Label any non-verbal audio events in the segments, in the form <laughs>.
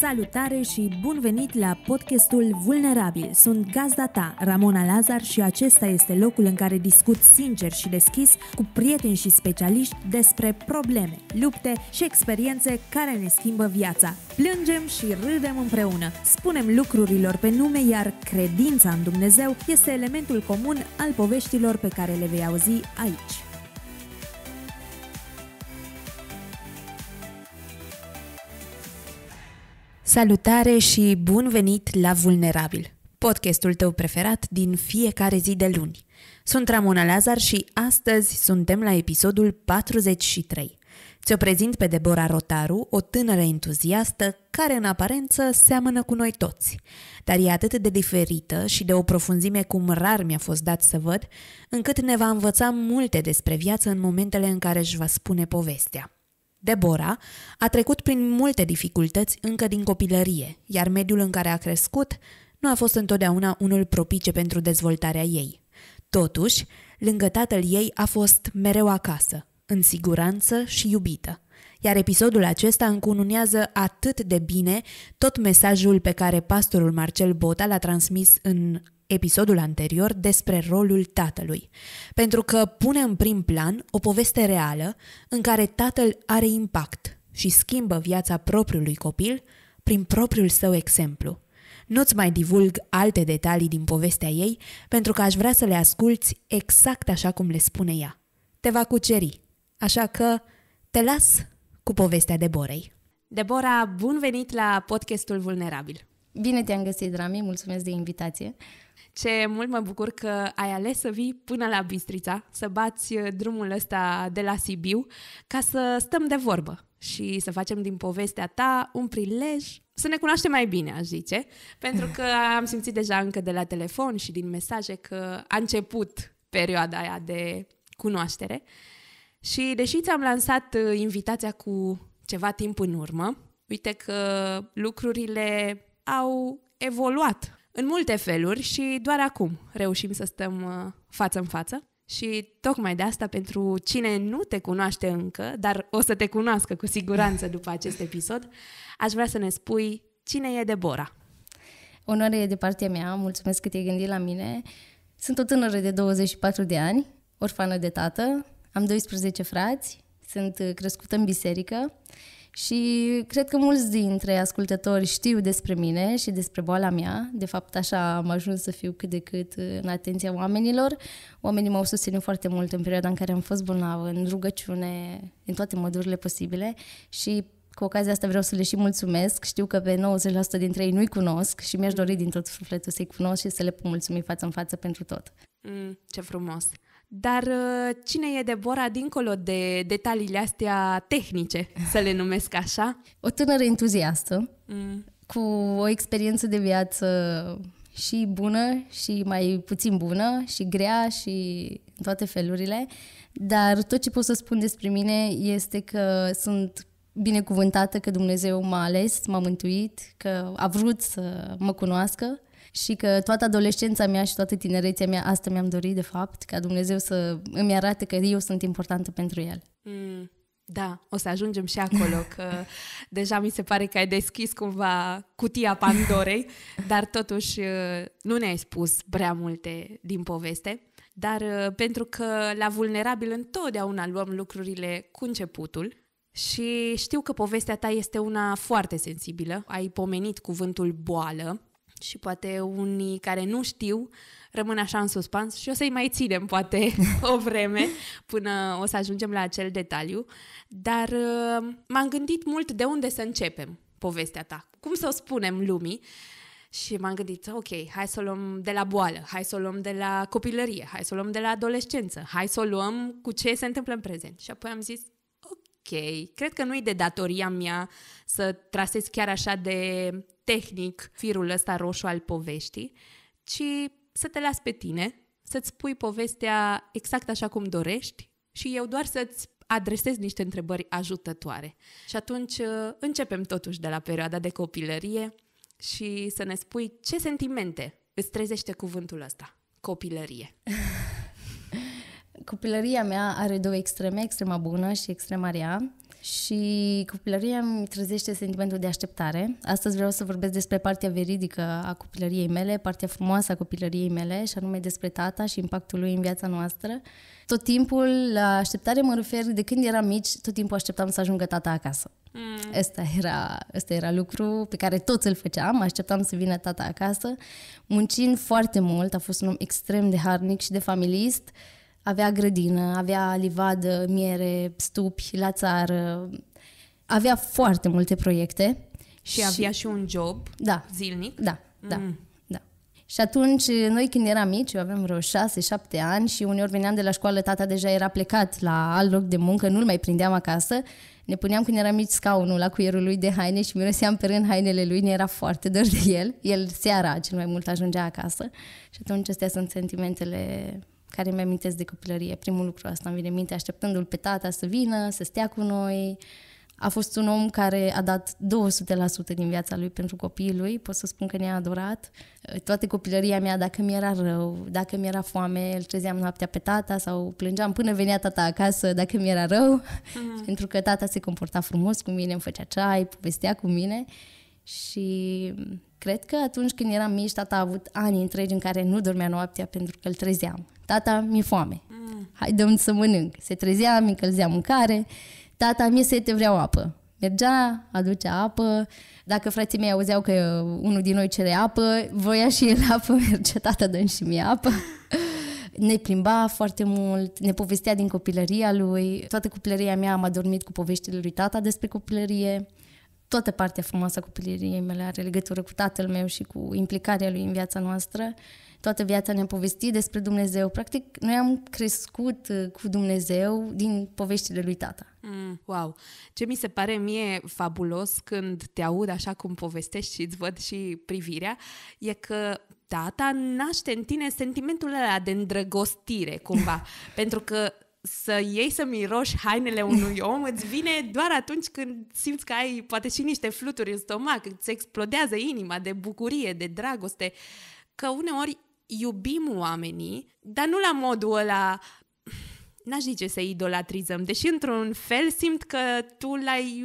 Salutare și bun venit la podcastul Vulnerabil. Sunt gazda ta, Ramona Lazar, și acesta este locul în care discut sincer și deschis cu prieteni și specialiști despre probleme, lupte și experiențe care ne schimbă viața. Plângem și râdem împreună, spunem lucrurilor pe nume, iar credința în Dumnezeu este elementul comun al poveștilor pe care le vei auzi aici. Salutare și bun venit la Vulnerabil, podcastul tău preferat din fiecare zi de luni. Sunt Ramona Lazar și astăzi suntem la episodul 43. Ți-o prezint pe Debora Rotaru, o tânără entuziastă care în aparență seamănă cu noi toți, dar e atât de diferită și de o profunzime cum rar mi-a fost dat să văd, încât ne va învăța multe despre viață în momentele în care își va spune povestea. Deborah a trecut prin multe dificultăți încă din copilărie, iar mediul în care a crescut nu a fost întotdeauna unul propice pentru dezvoltarea ei. Totuși, lângă tatăl ei a fost mereu acasă, în siguranță și iubită. Iar episodul acesta încununează atât de bine tot mesajul pe care pastorul Marcel Bota l-a transmis în episodul anterior despre rolul tatălui, pentru că pune în prim plan o poveste reală în care tatăl are impact și schimbă viața propriului copil prin propriul său exemplu. Nu-ți mai divulg alte detalii din povestea ei, pentru că aș vrea să le asculți exact așa cum le spune ea. Te va cuceri, așa că te las cu povestea Deborei. Debora, bun venit la podcastul Vulnerabil! Bine te-am găsit, Rami, mulțumesc de invitație ce mult mă bucur că ai ales să vii până la Bistrița, să bați uh, drumul ăsta de la Sibiu, ca să stăm de vorbă și să facem din povestea ta un prilej să ne cunoaștem mai bine, aș zice, pentru că am simțit deja încă de la telefon și din mesaje că a început perioada aia de cunoaștere. Și deși ți-am lansat uh, invitația cu ceva timp în urmă, uite că lucrurile au evoluat în multe feluri și doar acum reușim să stăm uh, față în față. Și tocmai de asta, pentru cine nu te cunoaște încă, dar o să te cunoască cu siguranță după acest episod, aș vrea să ne spui cine e Debora. Onoare de partea mea, mulțumesc că te-ai gândit la mine. Sunt o tânără de 24 de ani, orfană de tată, am 12 frați, sunt uh, crescută în biserică și cred că mulți dintre ascultători știu despre mine și despre boala mea. De fapt, așa am ajuns să fiu cât de cât în atenția oamenilor. Oamenii m-au susținut foarte mult în perioada în care am fost bolnavă, în rugăciune, în toate modurile posibile și cu ocazia asta vreau să le și mulțumesc. Știu că pe 90% dintre ei nu-i cunosc și mi-aș dori din tot sufletul să-i cunosc și să le mulțumim față în față pentru tot. Mm, ce frumos! Dar uh, cine e Debora dincolo de detaliile astea tehnice, să le numesc așa? O tânără entuziastă, mm. cu o experiență de viață și bună și mai puțin bună și grea și în toate felurile, dar tot ce pot să spun despre mine este că sunt binecuvântată că Dumnezeu m-a ales, m-a mântuit, că a vrut să mă cunoască și că toată adolescența mea și toată tinerețea mea, asta mi-am dorit de fapt, ca Dumnezeu să îmi arate că eu sunt importantă pentru El. Mm. Da, o să ajungem și acolo, că <laughs> deja mi se pare că ai deschis cumva cutia Pandorei, <laughs> dar totuși uh, nu ne-ai spus prea multe din poveste. Dar uh, pentru că la vulnerabil întotdeauna luăm lucrurile cu începutul și știu că povestea ta este una foarte sensibilă. Ai pomenit cuvântul boală și poate unii care nu știu rămân așa în suspans și o să-i mai ținem poate <laughs> o vreme până o să ajungem la acel detaliu, dar uh, m-am gândit mult de unde să începem povestea ta, cum să o spunem lumii și m-am gândit, ok, hai să o luăm de la boală, hai să o luăm de la copilărie, hai să o luăm de la adolescență, hai să o luăm cu ce se întâmplă în prezent. Și apoi am zis, ok, cred că nu e de datoria mea să trasez chiar așa de tehnic firul ăsta roșu al poveștii, ci să te las pe tine, să-ți pui povestea exact așa cum dorești și eu doar să-ți adresez niște întrebări ajutătoare. Și atunci uh, începem totuși de la perioada de copilărie și să ne spui ce sentimente îți trezește cuvântul ăsta, copilărie. <laughs> copilăria mea are două extreme, extrema bună și extrema rea. Și copilăria îmi trezește sentimentul de așteptare. Astăzi vreau să vorbesc despre partea veridică a copilăriei mele, partea frumoasă a copilăriei mele, și anume despre tata și impactul lui în viața noastră. Tot timpul la așteptare mă refer, de când eram mici, tot timpul așteptam să ajungă tata acasă. Mm. Asta, era, asta era lucru pe care toți îl făceam, așteptam să vină tata acasă, muncind foarte mult, a fost un om extrem de harnic și de familist, uh, avea grădină, avea livadă, miere, stupi la țară, avea foarte multe proiecte. Și, și avea și un job da, zilnic? Da, da, mm. da. Și atunci, noi când eram mici, eu aveam vreo șase, șapte ani și uneori veneam de la școală, tata deja era plecat la alt loc de muncă, nu-l mai prindeam acasă. Ne puneam când eram mici scaunul la cuierul lui de haine și miroseam pe rând hainele lui, ne era foarte dor de el. El seara cel mai mult ajungea acasă și atunci astea sunt sentimentele care îmi amintesc de copilărie. Primul lucru asta îmi vine minte, așteptându-l pe tata să vină, să stea cu noi. A fost un om care a dat 200% din viața lui pentru copiii lui, pot să spun că ne-a adorat. Toată copilăria mea, dacă mi era rău, dacă mi era foame, îl trezeam noaptea pe tata sau plângeam până venea tata acasă dacă mi era rău, mm-hmm. <laughs> pentru că tata se comporta frumos cu mine, îmi făcea ceai, povestea cu mine și Cred că atunci când eram mici, tata a avut ani întregi în care nu dormea noaptea pentru că îl trezeam. Tata, mi-e foame. Mm. Hai, dăm să mănânc. Se trezea, mi încălzea mâncare. Tata, mi-e sete, vreau apă. Mergea, aducea apă. Dacă frații mei auzeau că unul din noi cere apă, voia și el apă, <laughs> mergea tata, dă și mie apă. ne plimba foarte mult, ne povestea din copilăria lui. Toată copilăria mea am adormit cu poveștile lui tata despre copilărie toată partea frumoasă a copilăriei mele are legătură cu tatăl meu și cu implicarea lui în viața noastră. Toată viața ne-a povestit despre Dumnezeu. Practic, noi am crescut uh, cu Dumnezeu din poveștile lui tata. Mm, wow! Ce mi se pare mie fabulos când te aud așa cum povestești și îți văd și privirea, e că tata naște în tine sentimentul ăla de îndrăgostire, cumva. <laughs> Pentru că să iei să miroși hainele unui <laughs> om îți vine doar atunci când simți că ai poate și niște fluturi în stomac, îți explodează inima de bucurie, de dragoste, că uneori iubim oamenii, dar nu la modul ăla n-aș zice să idolatrizăm, deși într-un fel simt că tu l-ai,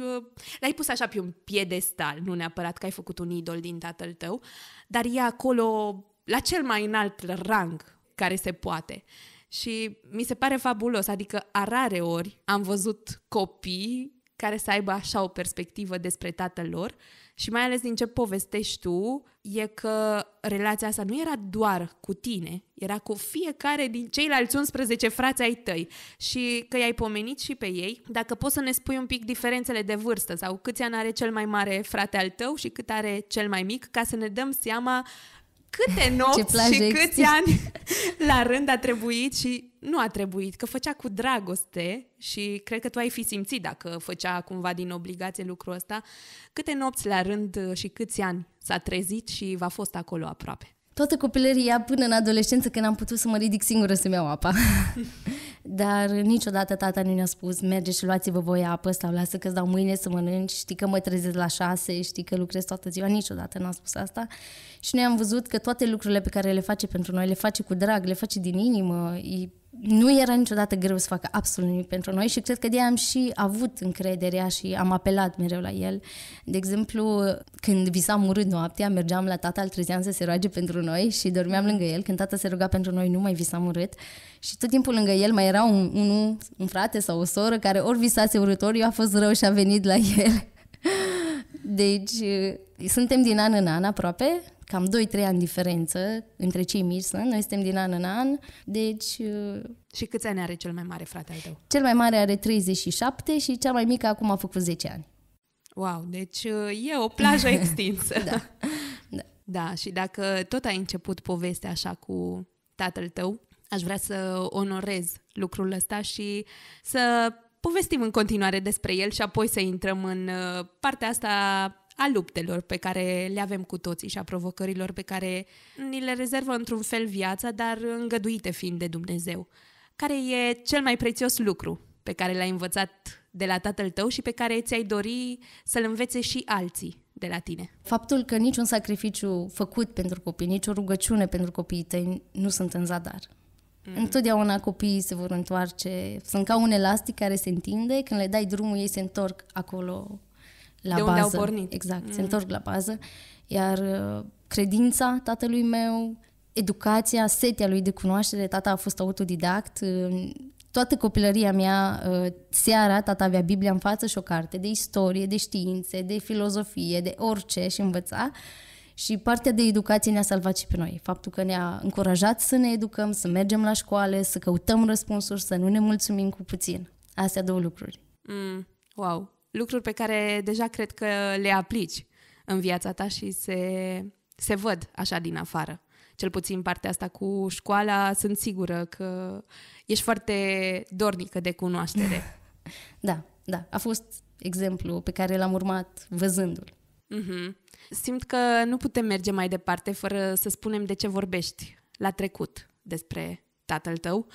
l-ai pus așa pe un piedestal, nu neapărat că ai făcut un idol din tatăl tău, dar e acolo la cel mai înalt rang care se poate. Și mi se pare fabulos, adică a rare ori am văzut copii care să aibă așa o perspectivă despre tatăl lor și mai ales din ce povestești tu e că relația asta nu era doar cu tine, era cu fiecare din ceilalți 11 frați ai tăi și că i-ai pomenit și pe ei. Dacă poți să ne spui un pic diferențele de vârstă sau câți ani are cel mai mare frate al tău și cât are cel mai mic, ca să ne dăm seama câte nopți și câți ani la rând a trebuit și nu a trebuit, că făcea cu dragoste și cred că tu ai fi simțit dacă făcea cumva din obligație lucrul ăsta, câte nopți la rând și câți ani s-a trezit și v-a fost acolo aproape. Toată copilăria până în adolescență când am putut să mă ridic singură să-mi iau apa. <laughs> dar niciodată tata nu ne-a spus merge și luați-vă voi apă sau lasă că-ți dau mâine să mănânci, știi că mă trezesc la șase, știi că lucrez toată ziua, niciodată n-a spus asta. Și noi am văzut că toate lucrurile pe care le face pentru noi, le face cu drag, le face din inimă, e nu era niciodată greu să facă absolut nimic pentru noi și cred că de am și avut încrederea și am apelat mereu la el. De exemplu, când visam urât noaptea, mergeam la tata, îl trezeam să se roage pentru noi și dormeam lângă el. Când tata se ruga pentru noi, nu mai visam urât. Și tot timpul lângă el mai era un, un, un frate sau o soră care ori visase urât, ori eu a fost rău și a venit la el. <laughs> Deci, suntem din an în an aproape, cam 2-3 ani diferență între cei mici, sunt. noi suntem din an în an, deci... Uh, și câți ani are cel mai mare frate al tău? Cel mai mare are 37 și cea mai mică acum a făcut 10 ani. Wow, deci uh, e o plajă <laughs> extinsă. da. da. Da, și dacă tot ai început povestea așa cu tatăl tău, aș vrea să onorez lucrul ăsta și să povestim în continuare despre el și apoi să intrăm în uh, partea asta a luptelor pe care le avem cu toții și a provocărilor pe care ni le rezervă într-un fel viața, dar îngăduite fiind de Dumnezeu. Care e cel mai prețios lucru pe care l-ai învățat de la tatăl tău și pe care ți-ai dori să-l învețe și alții de la tine? Faptul că niciun sacrificiu făcut pentru copii, nicio rugăciune pentru copiii tăi nu sunt în zadar. Mm. Întotdeauna copiii se vor întoarce, sunt ca un elastic care se întinde, când le dai drumul ei se întorc acolo la de bază. unde au pornit. Exact, mm. se întorc la bază. Iar uh, credința tatălui meu, educația, setea lui de cunoaștere, tata a fost autodidact, uh, toată copilăria mea, uh, seara, tata avea Biblia în față și o carte de istorie, de științe, de filozofie, de orice și învăța. Și partea de educație ne-a salvat și pe noi. Faptul că ne-a încurajat să ne educăm, să mergem la școală, să căutăm răspunsuri, să nu ne mulțumim cu puțin. Astea două lucruri. Mm, wow, lucruri pe care deja cred că le aplici în viața ta și se, se văd așa din afară. Cel puțin partea asta cu școala, sunt sigură că ești foarte dornică de cunoaștere. <laughs> da, da. A fost exemplu pe care l-am urmat văzându-l. Mm-hmm. Simt că nu putem merge mai departe fără să spunem de ce vorbești la trecut despre tatăl tău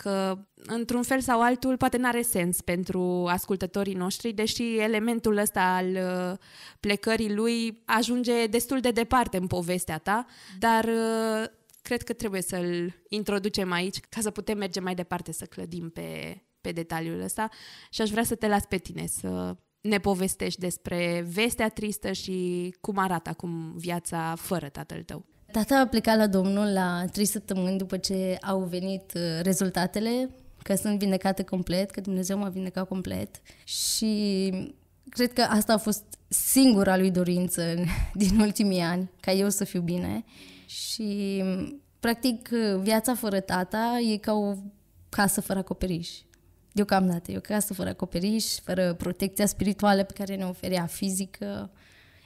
că, într-un fel sau altul, poate n-are sens pentru ascultătorii noștri, deși elementul ăsta al uh, plecării lui ajunge destul de departe în povestea ta, dar uh, cred că trebuie să-l introducem aici ca să putem merge mai departe să clădim pe, pe detaliul ăsta și aș vrea să te las pe tine să ne povestești despre vestea tristă și cum arată acum viața fără tatăl tău. Tata a plecat la domnul la trei săptămâni după ce au venit uh, rezultatele, că sunt vindecată complet, că Dumnezeu m-a vindecat complet și cred că asta a fost singura lui dorință <laughs> din ultimii ani, ca eu să fiu bine și practic viața fără tata e ca o casă fără acoperiș. Deocamdată e o casă fără acoperiș, fără protecția spirituală pe care ne oferea fizică,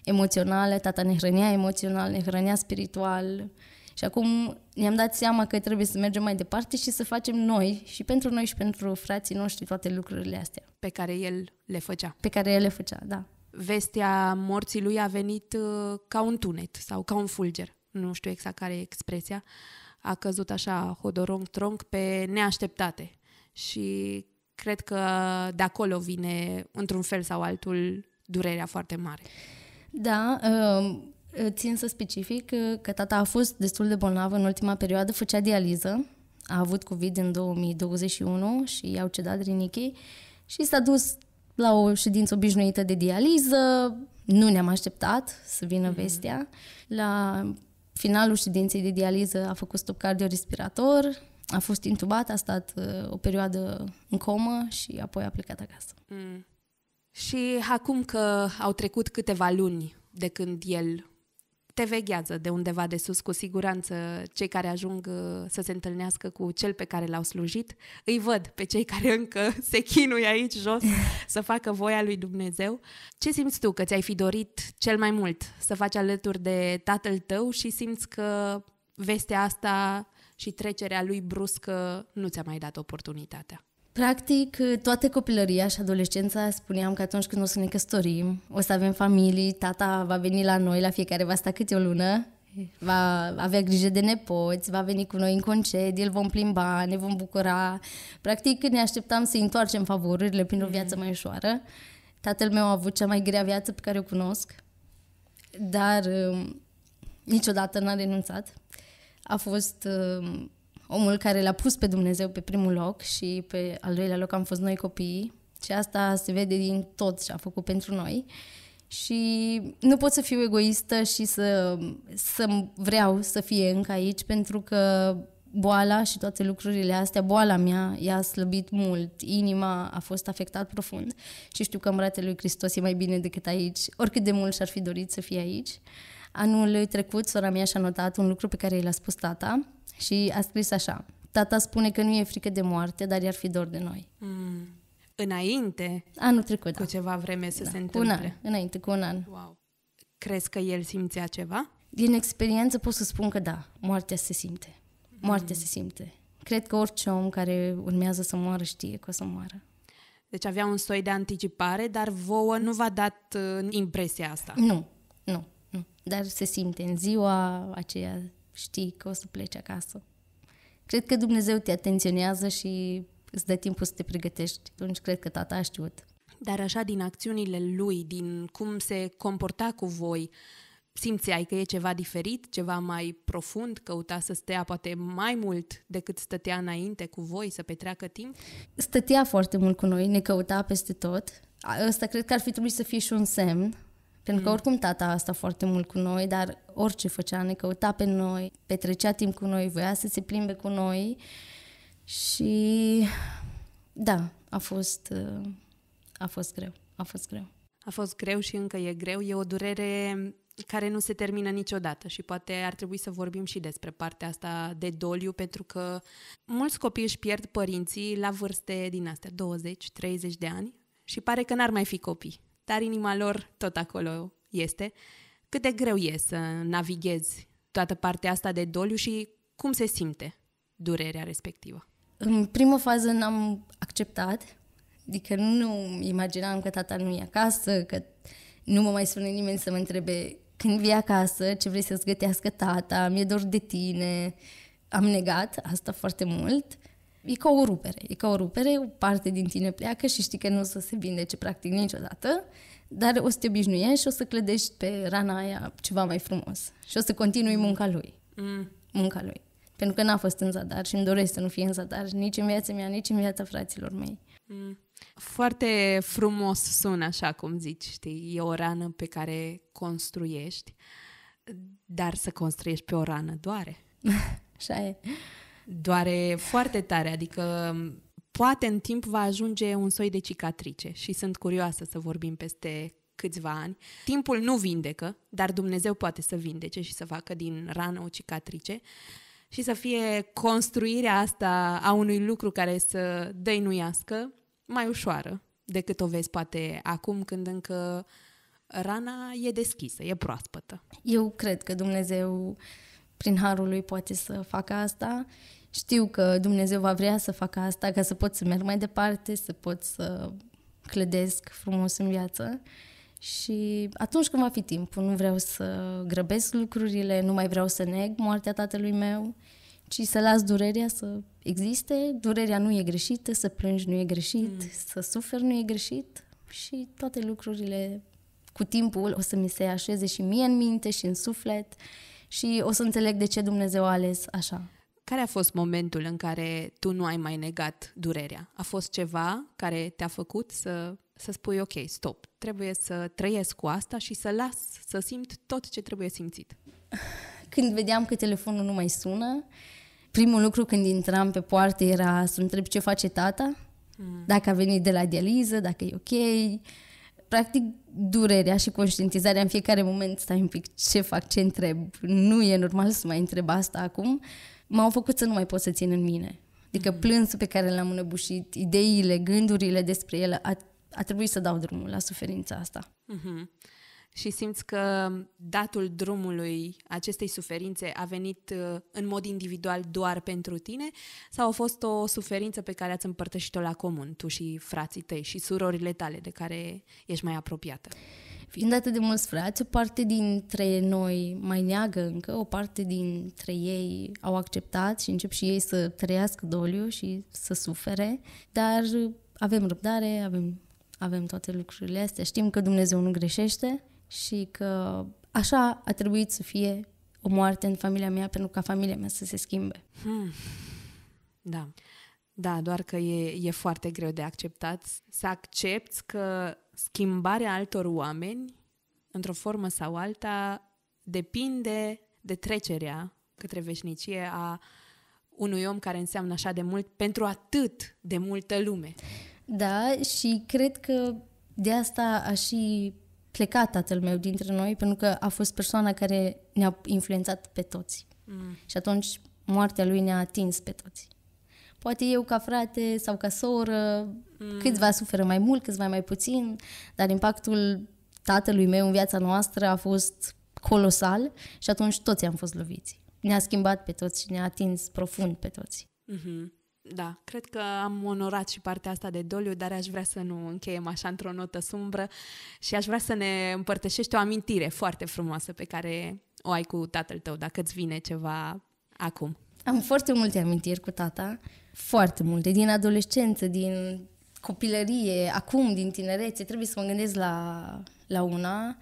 emoționale, tata ne hrănea emoțional, ne hrănea spiritual și acum ne-am dat seama că trebuie să mergem mai departe și să facem noi și pentru noi și pentru frații noștri toate lucrurile astea. Pe care el le făcea. Pe care el le făcea, da. Vestea morții lui a venit uh, ca un tunet sau ca un fulger, nu știu exact care e expresia, a căzut așa hodorong tronc pe neașteptate și cred că de acolo vine într-un fel sau altul durerea foarte mare. Da, um, uh, țin să specific uh, că tata a fost destul de bolnav în ultima perioadă, făcea dializă, a avut COVID în 2021 și i-au cedat rinichii și s-a dus la o ședință obișnuită de dializă, nu ne-am așteptat să vină mm-hmm. vestea. La finalul ședinței de dializă a făcut stop cardiorespirator, a fost intubat, a stat uh, o perioadă în comă și apoi a plecat acasă. Mm. Și acum că au trecut câteva luni de când el te veghează de undeva de sus, cu siguranță cei care ajung uh, să se întâlnească cu cel pe care l-au slujit, îi văd pe cei care încă <laughs> se chinuie aici jos <laughs> să facă voia lui Dumnezeu. Ce simți tu că ți-ai fi dorit cel mai mult să faci alături de tatăl tău și simți că vestea asta și trecerea lui bruscă nu ți-a mai dat oportunitatea? Practic, toată copilăria și adolescența spuneam că atunci când o să ne căsătorim, o să avem familii, tata va veni la noi, la fiecare va sta câte o lună, va avea grijă de nepoți, va veni cu noi în concedii, îl vom plimba, ne vom bucura. Practic, ne așteptam să-i întoarcem favorurile prin o viață mm. mai ușoară. Tatăl meu a avut cea mai grea viață pe care o cunosc, dar um, niciodată n-a renunțat. A fost um, omul care l-a pus pe Dumnezeu pe primul loc și pe al doilea loc am fost noi copiii și asta se vede din tot ce a făcut pentru noi. Și nu pot să fiu egoistă și să, să vreau să fie încă aici pentru că boala și toate lucrurile astea, boala mea i-a slăbit mult, inima a fost afectat profund și știu că îmbrătele lui Hristos e mai bine decât aici, oricât de mult și-ar fi dorit să fie aici. Anul trecut, sora mea și-a notat un lucru pe care i l-a spus tata, și a scris așa, tata spune că nu e frică de moarte, dar i-ar fi dor de noi. Mm. Înainte? Anul trecut, da. Cu ceva vreme să da, se întâmple. Cu un an, înainte, cu un an. Wow. Crezi că el simțea ceva? Din experiență pot să spun că da, moartea se simte. Moartea mm. se simte. Cred că orice om care urmează să moară știe că o să moară. Deci avea un soi de anticipare, dar vouă nu v-a dat uh, impresia asta. Nu, nu, nu. Dar se simte în ziua aceea, știi că o să pleci acasă. Cred că Dumnezeu te atenționează și îți dă timpul să te pregătești. Atunci cred că tata a știut. Dar așa din acțiunile lui, din cum se comporta cu voi, simțeai că e ceva diferit, ceva mai profund, căuta să stea poate mai mult decât stătea înainte cu voi, să petreacă timp? Stătea foarte mult cu noi, ne căuta peste tot. Ăsta cred că ar fi trebuit să fie și un semn pentru că mm. oricum tata asta foarte mult cu noi, dar orice făcea ne căuta pe noi, petrecea timp cu noi, voia să se plimbe cu noi și da, a fost, a fost greu, a fost greu. A fost greu și încă e greu, e o durere care nu se termină niciodată și poate ar trebui să vorbim și despre partea asta de doliu, pentru că mulți copii își pierd părinții la vârste din astea, 20-30 de ani și pare că n-ar mai fi copii dar inima lor tot acolo este. Cât de greu e să navighezi toată partea asta de doliu și cum se simte durerea respectivă? În prima fază n-am acceptat, adică nu imaginam că tata nu e acasă, că nu mă mai sună nimeni să mă întrebe când vii acasă, ce vrei să-ți gătească tata, mi-e dor de tine. Am negat asta foarte mult e ca o rupere. E ca o rupere, o parte din tine pleacă și știi că nu o să se vindece practic niciodată, dar o să te obișnuiești și o să clădești pe rana aia ceva mai frumos. Și o să continui munca lui. Mm. Munca lui. Pentru că n-a fost în zadar și îmi doresc să nu fie în zadar nici în viața mea, nici în viața fraților mei. Mm. Foarte frumos sună, așa cum zici, știi? E o rană pe care construiești, dar să construiești pe o rană doare. <laughs> așa e. Doare foarte tare, adică poate în timp va ajunge un soi de cicatrice și sunt curioasă să vorbim peste câțiva ani. Timpul nu vindecă, dar Dumnezeu poate să vindece și să facă din rană o cicatrice și să fie construirea asta a unui lucru care să dăinuiască mai ușoară decât o vezi poate acum când încă rana e deschisă, e proaspătă. Eu cred că Dumnezeu prin harul lui poate să facă asta. Știu că Dumnezeu va vrea să facă asta ca să pot să merg mai departe, să pot să clădesc frumos în viață. Și atunci când va fi timpul, nu vreau să grăbesc lucrurile, nu mai vreau să neg moartea tatălui meu, ci să las durerea să existe. Durerea nu e greșită, să plângi nu e greșit, mm. să suferi nu e greșit și toate lucrurile cu timpul o să mi se așeze și mie în minte și în suflet și o să înțeleg de ce Dumnezeu a ales așa. Care a fost momentul în care tu nu ai mai negat durerea? A fost ceva care te-a făcut să, să spui, ok, stop, trebuie să trăiesc cu asta și să las, să simt tot ce trebuie simțit? <sighs> Când vedeam că telefonul nu mai sună, primul lucru când intram pe poartă era să întreb ce face tata, mm. dacă a venit de la dializă, dacă e ok, practic durerea și conștientizarea în fiecare moment, stai un pic, ce fac, ce întreb, nu e normal să mai întreb asta acum, m-au făcut să nu mai pot să țin în mine. Adică mm. plânsul pe care l-am înăbușit, ideile, gândurile despre el, a, a trebuit să dau drumul la suferința asta. Uh-huh și simți că datul drumului acestei suferințe a venit uh, în mod individual doar pentru tine sau a fost o suferință pe care ați împărtășit-o la comun, tu și frații tăi și surorile tale de care ești mai apropiată? Fiind atât de mulți frați, o parte dintre noi mai neagă încă, o parte dintre ei au acceptat și încep și ei să trăiască doliu și să sufere, dar avem răbdare, avem avem toate lucrurile astea, știm că Dumnezeu nu greșește și că așa a trebuit să fie o moarte în familia mea pentru ca familia mea să se schimbe. Hmm. Da. Da, doar că e, e foarte greu de acceptat. Să accepti că schimbarea altor oameni, într-o formă sau alta, depinde de trecerea către veșnicie a unui om care înseamnă așa de mult pentru atât de multă lume. Da, și cred că de asta a și plecat tatăl meu dintre noi pentru că a fost persoana care ne-a influențat pe toți. Mm. Și atunci moartea lui ne-a atins pe toți. Poate eu ca frate sau ca soră, mm. câțiva suferă mai mult, câțiva mai puțin, dar impactul tatălui meu în viața noastră a fost colosal și atunci toți am fost loviți. Ne-a schimbat pe toți și ne-a atins profund pe toți. Mm-hmm. Da, cred că am onorat și partea asta de doliu, dar aș vrea să nu încheiem așa într-o notă sumbră și aș vrea să ne împărtășești o amintire foarte frumoasă pe care o ai cu tatăl tău, dacă îți vine ceva acum. Am foarte multe amintiri cu tata, foarte multe, din adolescență, din copilărie, acum, din tinerețe, trebuie să mă gândesc la, la una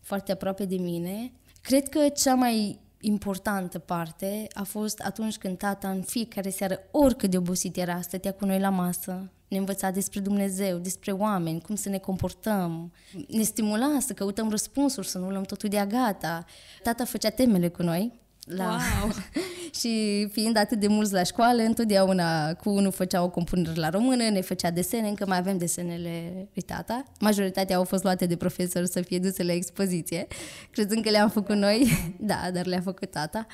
foarte aproape de mine. Cred că cea mai importantă parte a fost atunci când tata în fiecare seară, oricât de obosit era, stătea cu noi la masă, ne învăța despre Dumnezeu, despre oameni, cum să ne comportăm, ne stimula să căutăm răspunsuri, să nu luăm totul de-a gata. Tata făcea temele cu noi, la... Da. Wow. <laughs> și fiind atât de mulți la școală, întotdeauna cu unul făcea o compunere la română, ne făcea desene, încă mai avem desenele lui tata. Majoritatea au fost luate de profesor să fie duse la expoziție, crezând că le-am făcut noi, <laughs> da, dar le-a făcut tata.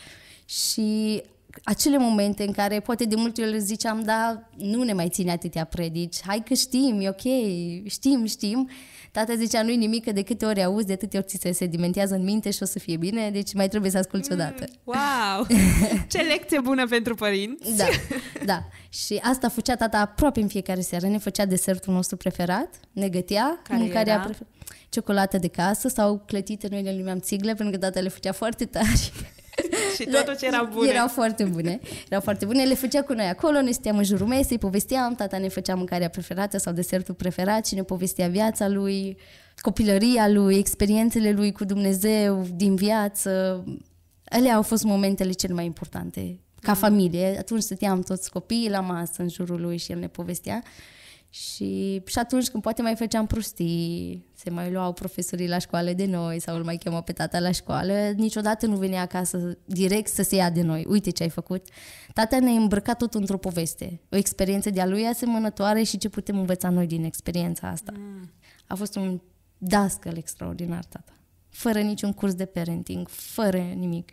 Și acele momente în care poate de multe ori ziceam, da, nu ne mai ține atâtea predici, hai că știm, e ok, știm, știm, Tata zicea, nu-i nimic, că de câte ori auzi, de atâtea ori ți se sedimentează în minte și o să fie bine, deci mai trebuie să asculti mm, odată. Wow! <laughs> Ce lecție bună pentru părinți! Da, <laughs> da. Și asta făcea tata aproape în fiecare seară. Ne făcea desertul nostru preferat, ne gătea Care mâncarea preferată. Ciocolată de casă sau clătite, noi le numeam țigle, pentru că tata le făcea foarte tari. <laughs> și totuși erau bune. Erau foarte bune. Erau foarte bune. Le făcea cu noi acolo, ne stăteam în jurul mesei, povesteam, tata ne făcea mâncarea preferată sau desertul preferat și ne povestea viața lui, copilăria lui, experiențele lui cu Dumnezeu, din viață. Ele au fost momentele cele mai importante ca mm. familie. Atunci stăteam toți copiii la masă în jurul lui și el ne povestea. Și, și atunci când poate mai făceam prostii, se mai luau profesorii la școală de noi sau îl mai chemau pe tata la școală, niciodată nu venea acasă direct să se ia de noi. Uite ce ai făcut. Tata ne îmbrăcat tot într-o poveste, o experiență de-a lui asemănătoare și ce putem învăța noi din experiența asta. Mm. A fost un dascăl extraordinar, tata. Fără niciun curs de parenting, fără nimic.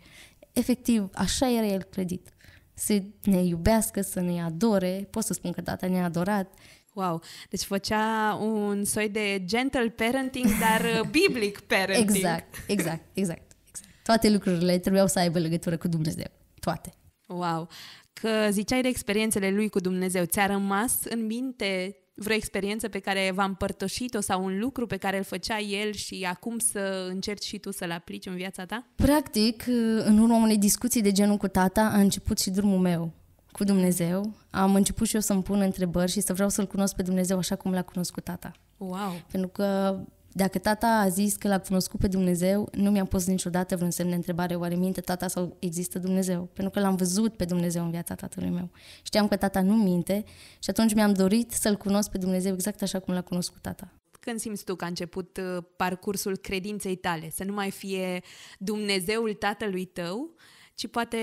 Efectiv, așa era el credit. Să ne iubească, să ne adore. Pot să spun că tata ne-a adorat Wow, deci făcea un soi de gentle parenting, dar uh, <laughs> biblic parenting. Exact, exact, exact, exact. Toate lucrurile trebuiau să aibă legătură cu Dumnezeu. Toate. Wow. Că ziceai de experiențele lui cu Dumnezeu. Ți-a rămas în minte vreo experiență pe care v-a împărtășit-o sau un lucru pe care îl făcea el și acum să încerci și tu să-l aplici în viața ta? Practic, în urma unei discuții de genul cu tata, a început și drumul meu cu Dumnezeu, am început și eu să-mi pun întrebări și să vreau să-L cunosc pe Dumnezeu așa cum l-a cunoscut tata. Wow! Pentru că dacă tata a zis că l-a cunoscut pe Dumnezeu, nu mi-am pus niciodată vreun semn de întrebare, oare minte tata sau există Dumnezeu? Pentru că l-am văzut pe Dumnezeu în viața tatălui meu. Știam că tata nu minte și atunci mi-am dorit să-L cunosc pe Dumnezeu exact așa cum l-a cunoscut tata. Când simți tu că a început uh, parcursul credinței tale, să nu mai fie Dumnezeul tatălui tău, ci poate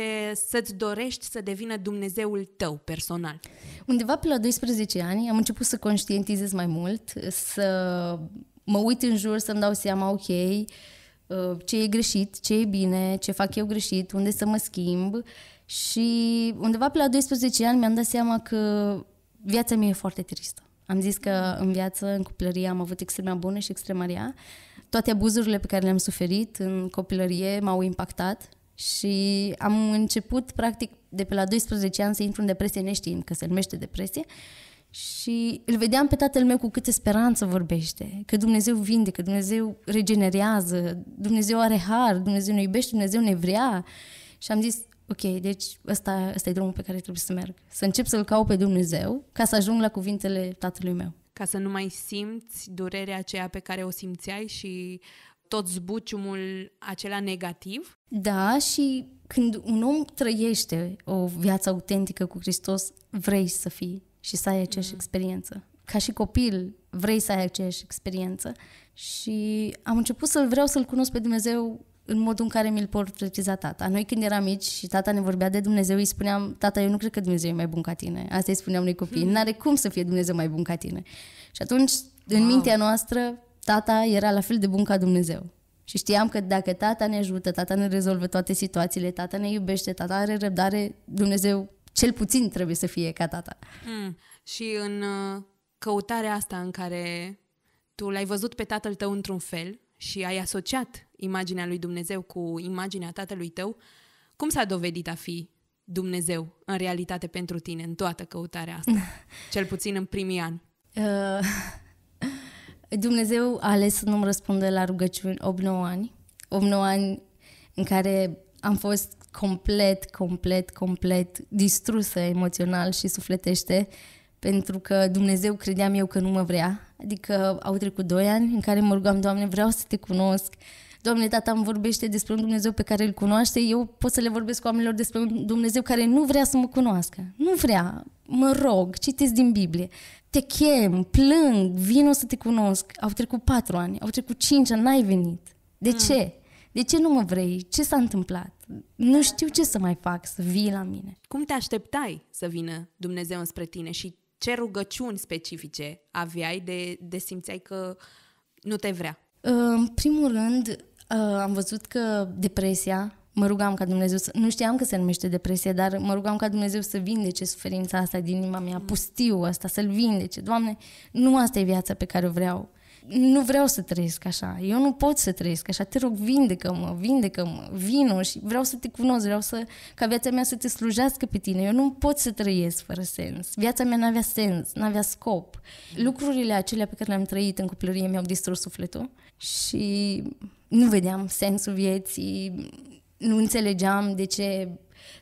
să-ți dorești să devină Dumnezeul tău personal. Undeva pe la 12 ani am început să conștientizez mai mult, să mă uit în jur, să-mi dau seama, ok, uh, ce e greșit, ce e bine, ce fac eu greșit, unde să mă schimb și undeva pe la 12 ani mi-am dat seama că viața mea e foarte tristă. Am zis că în viață, în copilărie, am avut extrema bună și extrema rea. Toate abuzurile pe care le-am suferit în copilărie m-au impactat și am început, practic, de pe la 12 ani să intru în depresie neștiind că se numește depresie și îl vedeam pe tatăl meu cu câtă speranță vorbește, că Dumnezeu vinde, că Dumnezeu regenerează, Dumnezeu are har, Dumnezeu ne iubește, Dumnezeu ne vrea. Și am zis, ok, deci ăsta, ăsta e drumul pe care trebuie să merg. Să încep să-L caut pe Dumnezeu ca să ajung la cuvintele tatălui meu. Ca să nu mai simți durerea aceea pe care o simțeai și tot zbuciumul acela negativ? Da, și când un om trăiește o viață autentică cu Hristos, vrei să fii și să ai aceeași mm. experiență. Ca și copil, vrei să ai aceeași experiență. Și am început să-l vreau să-l cunosc pe Dumnezeu în modul în care mi-l portretiza tata. Noi când eram mici și tata ne vorbea de Dumnezeu, îi spuneam, tata, eu nu cred că Dumnezeu e mai bun ca tine. Asta îi spuneam noi copii. Mm. N-are cum să fie Dumnezeu mai bun ca tine. Și atunci, wow. în mintea noastră, tata era la fel de bun ca Dumnezeu. Și știam că dacă tata ne ajută, tata ne rezolvă toate situațiile, tata ne iubește, tata are răbdare, Dumnezeu cel puțin trebuie să fie ca tata. Mm. Și în uh, căutarea asta în care tu l-ai văzut pe tatăl tău într-un fel și ai asociat imaginea lui Dumnezeu cu imaginea tatălui tău, cum s-a dovedit a fi Dumnezeu în realitate pentru tine, în toată căutarea asta, <laughs> cel puțin în primii ani? Uh, Dumnezeu a ales să nu-mi răspundă la rugăciuni 8-9 ani. 8-9 ani în care am fost complet, complet, complet distrusă emoțional și sufletește pentru că Dumnezeu credeam eu că nu mă vrea. Adică au trecut doi ani în care mă rugam, Doamne, vreau să te cunosc. Doamne, tata îmi vorbește despre un Dumnezeu pe care îl cunoaște, eu pot să le vorbesc cu oamenilor despre un Dumnezeu care nu vrea să mă cunoască. Nu vrea, mă rog, citiți din Biblie te chem, plâng, vin o să te cunosc. Au trecut patru ani, au trecut cinci ani, n-ai venit. De mm. ce? De ce nu mă vrei? Ce s-a întâmplat? Nu da. știu ce să mai fac, să vii la mine. Cum te așteptai să vină Dumnezeu înspre tine și ce rugăciuni specifice aveai de, de simțeai că nu te vrea? În primul rând, uh, am văzut că depresia mă rugam ca Dumnezeu să... Nu știam că se numește depresie, dar mă rugam ca Dumnezeu să vindece suferința asta din inima mea, pustiu asta, să-l vindece. Doamne, nu asta e viața pe care o vreau. Nu vreau să trăiesc așa. Eu nu pot să trăiesc așa. Te rog, vindecă-mă, vindecă-mă, vină și vreau să te cunosc, vreau să, ca viața mea să te slujească pe tine. Eu nu pot să trăiesc fără sens. Viața mea n-avea sens, n-avea scop. Lucrurile acelea pe care le-am trăit în copilărie mi-au distrus sufletul și nu vedeam sensul vieții nu înțelegeam de ce,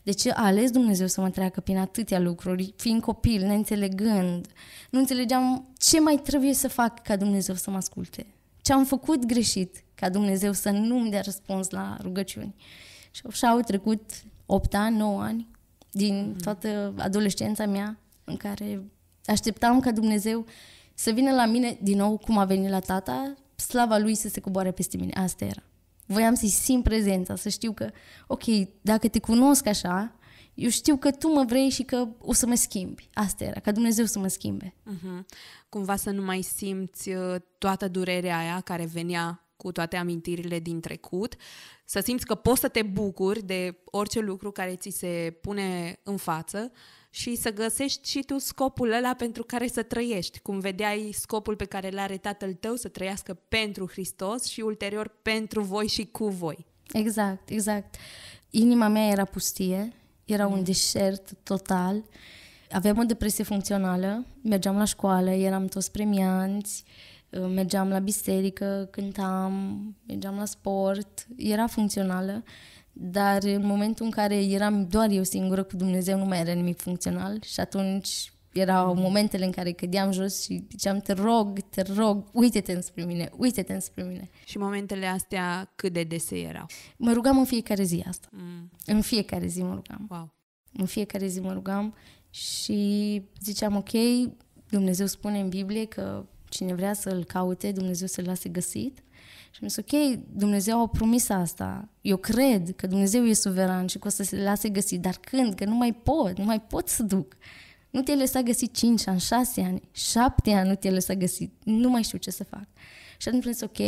de ce a ales Dumnezeu să mă treacă prin atâtea lucruri, fiind copil, neînțelegând. Nu înțelegeam ce mai trebuie să fac ca Dumnezeu să mă asculte. Ce am făcut greșit ca Dumnezeu să nu mi dea răspuns la rugăciuni. Și așa au trecut 8 ani, 9 ani din mm. toată adolescența mea în care așteptam ca Dumnezeu să vină la mine din nou cum a venit la tata, slava lui să se coboare peste mine. Asta era. Voiam să-i simt prezența, să știu că, ok, dacă te cunosc așa, eu știu că tu mă vrei și că o să mă schimbi. Asta era, ca Dumnezeu să mă schimbe. Uh-huh. Cumva să nu mai simți uh, toată durerea aia care venea cu toate amintirile din trecut, să simți că poți să te bucuri de orice lucru care ți se pune în față, uh, și să găsești și tu scopul ăla pentru care să trăiești, cum vedeai scopul pe care l-are tatăl tău să trăiască pentru Hristos și ulterior pentru voi și cu voi. Exact, exact. Inima mea era pustie, era mm. un deșert total. Aveam o depresie funcțională, mergeam la școală, eram toți premianți, uh, mergeam la biserică, cântam, mergeam la sport, era funcțională. Dar în momentul în care eram doar eu singură cu Dumnezeu, nu mai era nimic funcțional și atunci erau mm. momentele în care cădeam jos și ziceam, te rog, te rog, uite-te înspre mine, uite-te înspre mine. Și momentele astea cât de dese erau? Mă rugam în fiecare zi asta. Mm. În fiecare zi mă rugam. Wow. În fiecare zi mă rugam și ziceam, ok, Dumnezeu spune în Biblie că cine vrea să-L caute, Dumnezeu să-L lase găsit. Și am zis, ok, Dumnezeu a promis asta. Eu cred că Dumnezeu e suveran și că o să se lase găsi. Dar când? Că nu mai pot, nu mai pot să duc. Nu te-ai lăsat găsit 5 ani, 6 ani, 7 ani nu te-ai lăsat găsit. Nu mai știu ce să fac. Și atunci am zis, ok,